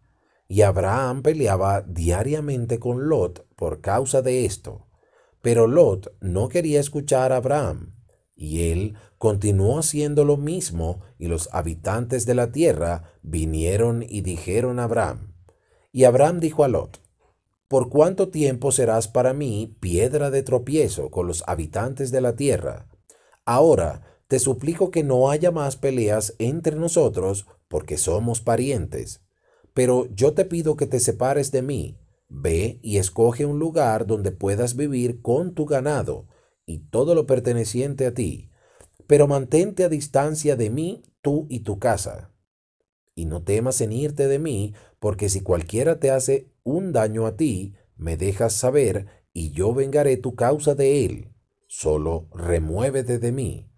Y Abraham peleaba diariamente con Lot por causa de esto. Pero Lot no quería escuchar a Abraham, y él continuó haciendo lo mismo, y los habitantes de la tierra vinieron y dijeron a Abraham. Y Abraham dijo a Lot, ¿Por cuánto tiempo serás para mí piedra de tropiezo con los habitantes de la tierra? Ahora te suplico que no haya más peleas entre nosotros, porque somos parientes. Pero yo te pido que te separes de mí. Ve y escoge un lugar donde puedas vivir con tu ganado y todo lo perteneciente a ti. Pero mantente a distancia de mí, tú y tu casa. Y no temas en irte de mí, porque si cualquiera te hace un daño a ti, me dejas saber y yo vengaré tu causa de él. Solo remuévete de mí.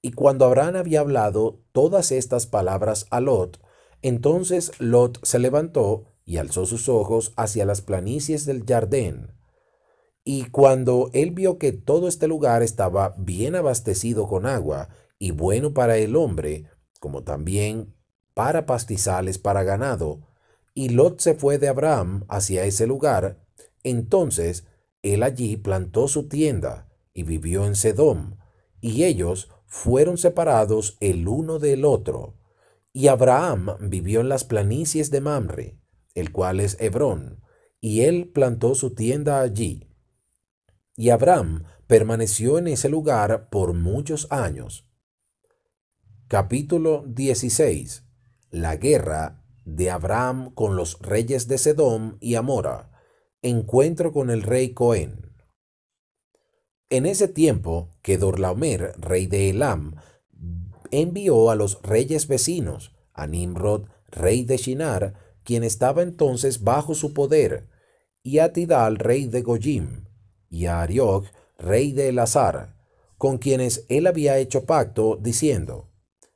Y cuando Abraham había hablado todas estas palabras a Lot, entonces Lot se levantó y alzó sus ojos hacia las planicies del jardín. Y cuando él vio que todo este lugar estaba bien abastecido con agua y bueno para el hombre, como también para pastizales para ganado, y Lot se fue de Abraham hacia ese lugar, entonces él allí plantó su tienda y vivió en Sedom, y ellos fueron separados el uno del otro. Y Abraham vivió en las planicies de Mamre, el cual es Hebrón, y él plantó su tienda allí. Y Abraham permaneció en ese lugar por muchos años. Capítulo 16 la guerra de Abraham con los reyes de Sedom y Amora, encuentro con el rey Cohen. En ese tiempo, Kedorlaomer, rey de Elam, envió a los reyes vecinos, a Nimrod, rey de Shinar, quien estaba entonces bajo su poder, y a Tidal, rey de Goyim, y a Arioch, rey de Elazar, con quienes él había hecho pacto, diciendo,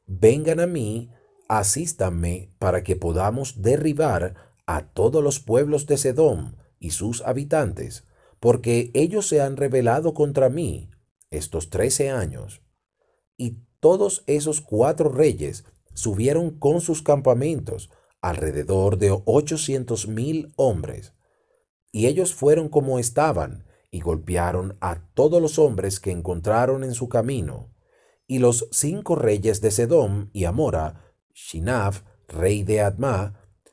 Vengan a mí asístanme para que podamos derribar a todos los pueblos de Sedom y sus habitantes, porque ellos se han rebelado contra mí estos trece años. Y todos esos cuatro reyes subieron con sus campamentos, alrededor de ochocientos mil hombres. Y ellos fueron como estaban, y golpearon a todos los hombres que encontraron en su camino. Y los cinco reyes de Sedom y Amora Shinaf, rey de Adma,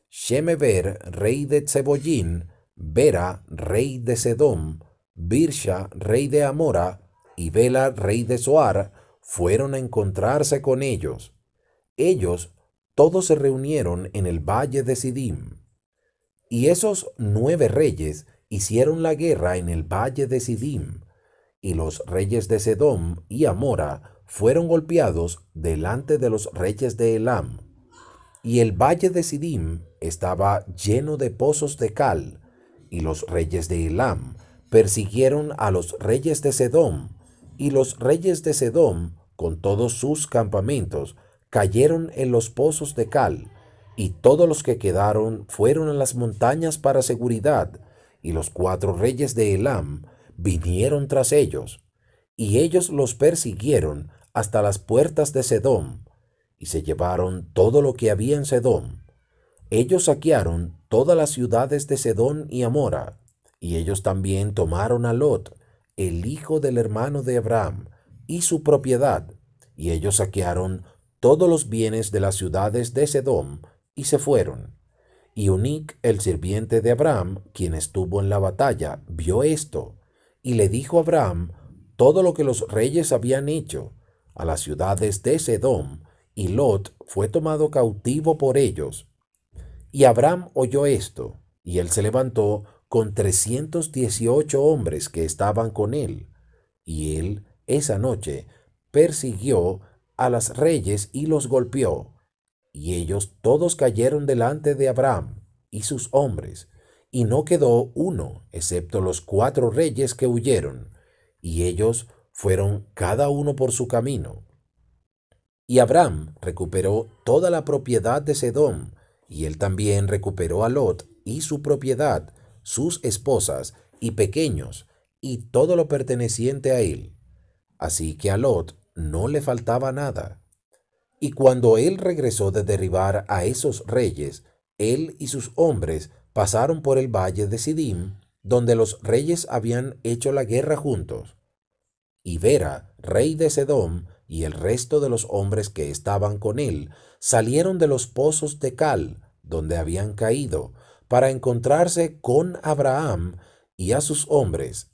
Shemeber, rey de Zebollín, Vera, rey de Sedom, Birsha, rey de Amora, y Bela, rey de Soar, fueron a encontrarse con ellos. Ellos todos se reunieron en el valle de Sidim. Y esos nueve reyes hicieron la guerra en el valle de Sidim, y los reyes de Sedom y Amora fueron golpeados delante de los reyes de Elam. Y el valle de Sidim estaba lleno de pozos de cal, y los reyes de Elam persiguieron a los reyes de Sedom, y los reyes de Sedom, con todos sus campamentos, cayeron en los pozos de cal, y todos los que quedaron fueron a las montañas para seguridad, y los cuatro reyes de Elam vinieron tras ellos, y ellos los persiguieron hasta las puertas de Sedom, y se llevaron todo lo que había en Sedom. Ellos saquearon todas las ciudades de Sedón y Amora, y ellos también tomaron a Lot, el hijo del hermano de Abraham, y su propiedad, y ellos saquearon todos los bienes de las ciudades de Sedom, y se fueron. Y Unic, el sirviente de Abraham, quien estuvo en la batalla, vio esto, y le dijo a Abraham todo lo que los reyes habían hecho, a las ciudades de Sedom, y Lot fue tomado cautivo por ellos. Y Abraham oyó esto, y él se levantó con trescientos dieciocho hombres que estaban con él, y él esa noche persiguió a las reyes y los golpeó, y ellos todos cayeron delante de Abraham y sus hombres, y no quedó uno, excepto los cuatro reyes que huyeron, y ellos fueron cada uno por su camino. Y Abraham recuperó toda la propiedad de Sedón, y él también recuperó a Lot y su propiedad, sus esposas y pequeños, y todo lo perteneciente a él. Así que a Lot no le faltaba nada. Y cuando él regresó de derribar a esos reyes, él y sus hombres pasaron por el valle de Sidim, donde los reyes habían hecho la guerra juntos. Y Vera, rey de Sedom, y el resto de los hombres que estaban con él salieron de los pozos de Cal, donde habían caído, para encontrarse con Abraham y a sus hombres.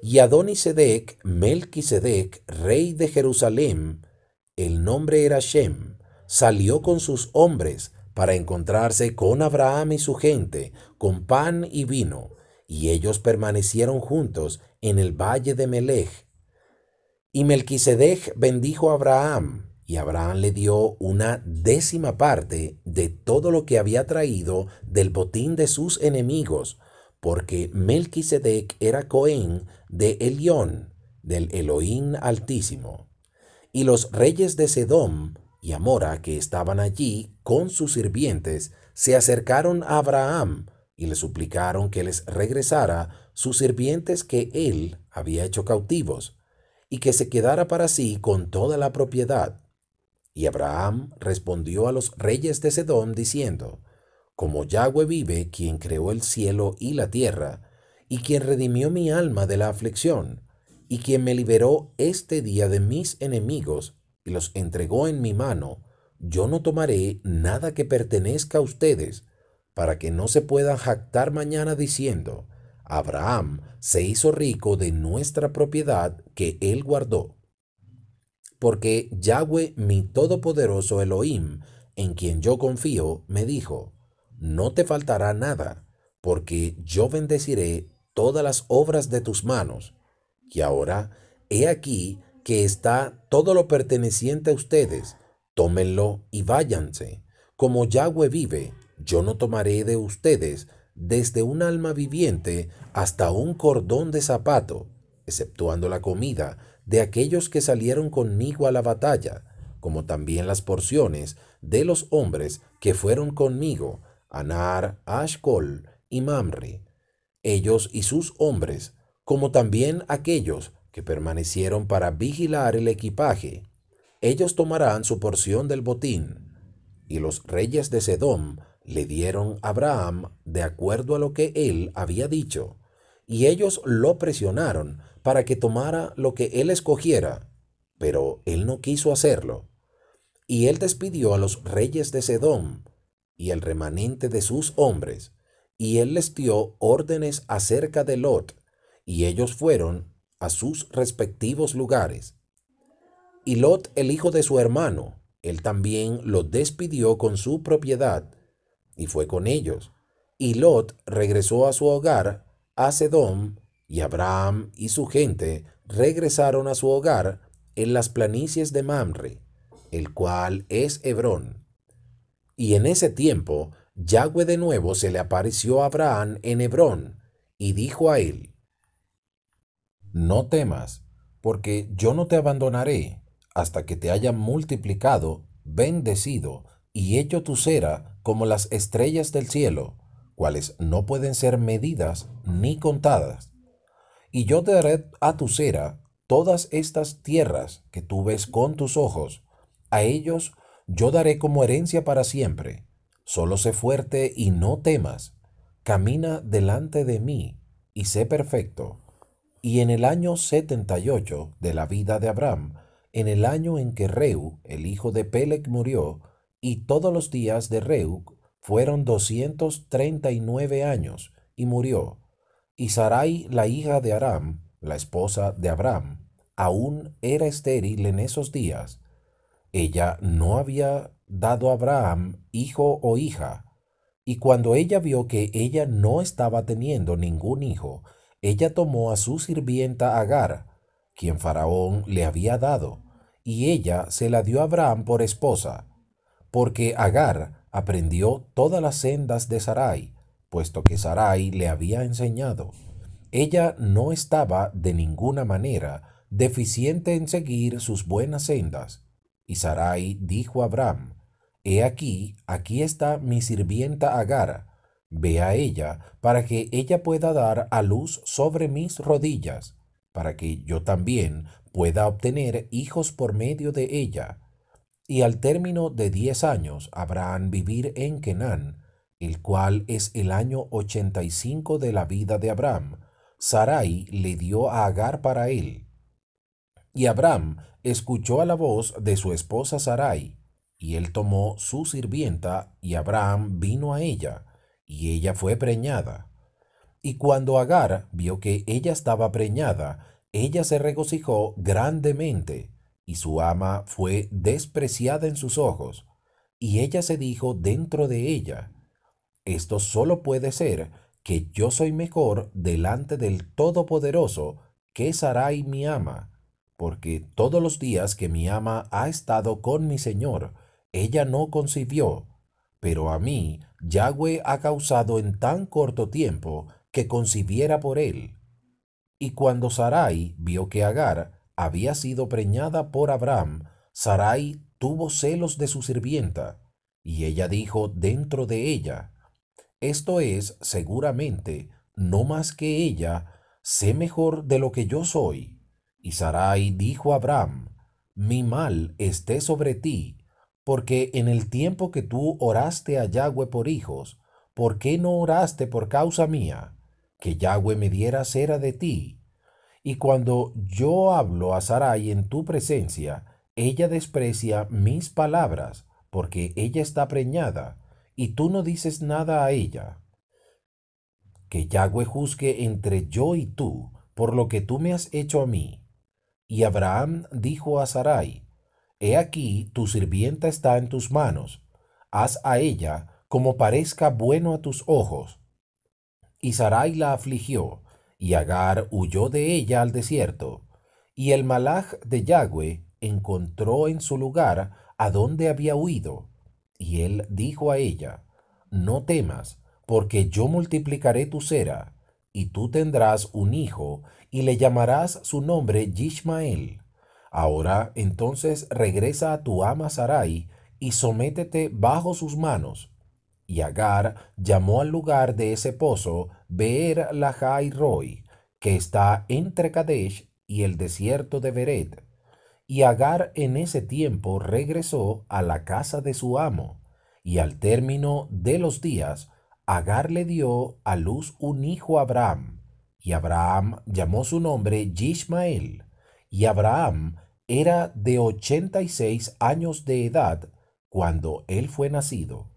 Y Adonisedec, Melquisedec, rey de Jerusalén, el nombre era Shem, salió con sus hombres para encontrarse con Abraham y su gente, con pan y vino, y ellos permanecieron juntos en el valle de Melech, y Melquisedec bendijo a Abraham, y Abraham le dio una décima parte de todo lo que había traído del botín de sus enemigos, porque Melquisedec era Cohen de Elión, del Elohim Altísimo. Y los reyes de Sedom y Amora, que estaban allí con sus sirvientes, se acercaron a Abraham y le suplicaron que les regresara sus sirvientes que él había hecho cautivos y que se quedara para sí con toda la propiedad. Y Abraham respondió a los reyes de Sedón diciendo, Como Yahweh vive, quien creó el cielo y la tierra, y quien redimió mi alma de la aflicción, y quien me liberó este día de mis enemigos, y los entregó en mi mano, yo no tomaré nada que pertenezca a ustedes, para que no se puedan jactar mañana diciendo, Abraham se hizo rico de nuestra propiedad que él guardó. Porque Yahweh mi todopoderoso Elohim, en quien yo confío, me dijo, no te faltará nada, porque yo bendeciré todas las obras de tus manos. Y ahora, he aquí que está todo lo perteneciente a ustedes, tómenlo y váyanse. Como Yahweh vive, yo no tomaré de ustedes desde un alma viviente hasta un cordón de zapato, exceptuando la comida de aquellos que salieron conmigo a la batalla, como también las porciones de los hombres que fueron conmigo, Anar, Ashcol y Mamri, ellos y sus hombres, como también aquellos que permanecieron para vigilar el equipaje. Ellos tomarán su porción del botín. Y los reyes de Sedom le dieron Abraham de acuerdo a lo que él había dicho, y ellos lo presionaron para que tomara lo que él escogiera, pero él no quiso hacerlo. Y él despidió a los reyes de Sedón y el remanente de sus hombres, y él les dio órdenes acerca de Lot, y ellos fueron a sus respectivos lugares. Y Lot, el hijo de su hermano, él también lo despidió con su propiedad, y fue con ellos. Y Lot regresó a su hogar, a Sedom, y Abraham y su gente regresaron a su hogar en las planicies de Mamre, el cual es Hebrón. Y en ese tiempo, Yahweh de nuevo se le apareció a Abraham en Hebrón, y dijo a él, No temas, porque yo no te abandonaré hasta que te haya multiplicado, bendecido y hecho tu cera como las estrellas del cielo, cuales no pueden ser medidas ni contadas. Y yo te daré a tu cera todas estas tierras que tú ves con tus ojos, a ellos yo daré como herencia para siempre. Solo sé fuerte y no temas. Camina delante de mí y sé perfecto. Y en el año 78 de la vida de Abraham, en el año en que Reu, el hijo de Pelec, murió, y todos los días de Reuc fueron doscientos treinta y nueve años, y murió. Y Sarai, la hija de Aram, la esposa de Abraham, aún era estéril en esos días. Ella no había dado a Abraham hijo o hija. Y cuando ella vio que ella no estaba teniendo ningún hijo, ella tomó a su sirvienta Agar, quien Faraón le había dado, y ella se la dio a Abraham por esposa porque Agar aprendió todas las sendas de Sarai, puesto que Sarai le había enseñado. Ella no estaba de ninguna manera deficiente en seguir sus buenas sendas. Y Sarai dijo a Abraham, He aquí, aquí está mi sirvienta Agar, ve a ella, para que ella pueda dar a luz sobre mis rodillas, para que yo también pueda obtener hijos por medio de ella y al término de diez años Abraham vivir en Kenán, el cual es el año ochenta y cinco de la vida de Abraham. Sarai le dio a Agar para él. Y Abraham escuchó a la voz de su esposa Sarai, y él tomó su sirvienta, y Abraham vino a ella, y ella fue preñada. Y cuando Agar vio que ella estaba preñada, ella se regocijó grandemente y su ama fue despreciada en sus ojos, y ella se dijo dentro de ella, esto solo puede ser que yo soy mejor delante del Todopoderoso que Sarai mi ama, porque todos los días que mi ama ha estado con mi Señor, ella no concibió, pero a mí Yahweh ha causado en tan corto tiempo que concibiera por él. Y cuando Sarai vio que Agar, había sido preñada por Abraham, Sarai tuvo celos de su sirvienta, y ella dijo dentro de ella, Esto es, seguramente, no más que ella, sé mejor de lo que yo soy. Y Sarai dijo a Abraham, Mi mal esté sobre ti, porque en el tiempo que tú oraste a Yahweh por hijos, ¿por qué no oraste por causa mía? Que Yahweh me diera cera de ti, y cuando yo hablo a Sarai en tu presencia, ella desprecia mis palabras, porque ella está preñada, y tú no dices nada a ella. Que Yahweh juzgue entre yo y tú, por lo que tú me has hecho a mí. Y Abraham dijo a Sarai, He aquí, tu sirvienta está en tus manos, haz a ella como parezca bueno a tus ojos. Y Sarai la afligió, y Agar huyó de ella al desierto, y el malaj de Yahweh encontró en su lugar a donde había huido, y él dijo a ella, No temas, porque yo multiplicaré tu cera, y tú tendrás un hijo, y le llamarás su nombre Yishmael. Ahora entonces regresa a tu ama Sarai, y sométete bajo sus manos. Y Agar llamó al lugar de ese pozo Beer Lahai Roy, que está entre Kadesh y el desierto de Beret. Y Agar en ese tiempo regresó a la casa de su amo, y al término de los días, Agar le dio a luz un hijo Abraham, y Abraham llamó su nombre Yishmael, y Abraham era de ochenta y seis años de edad cuando él fue nacido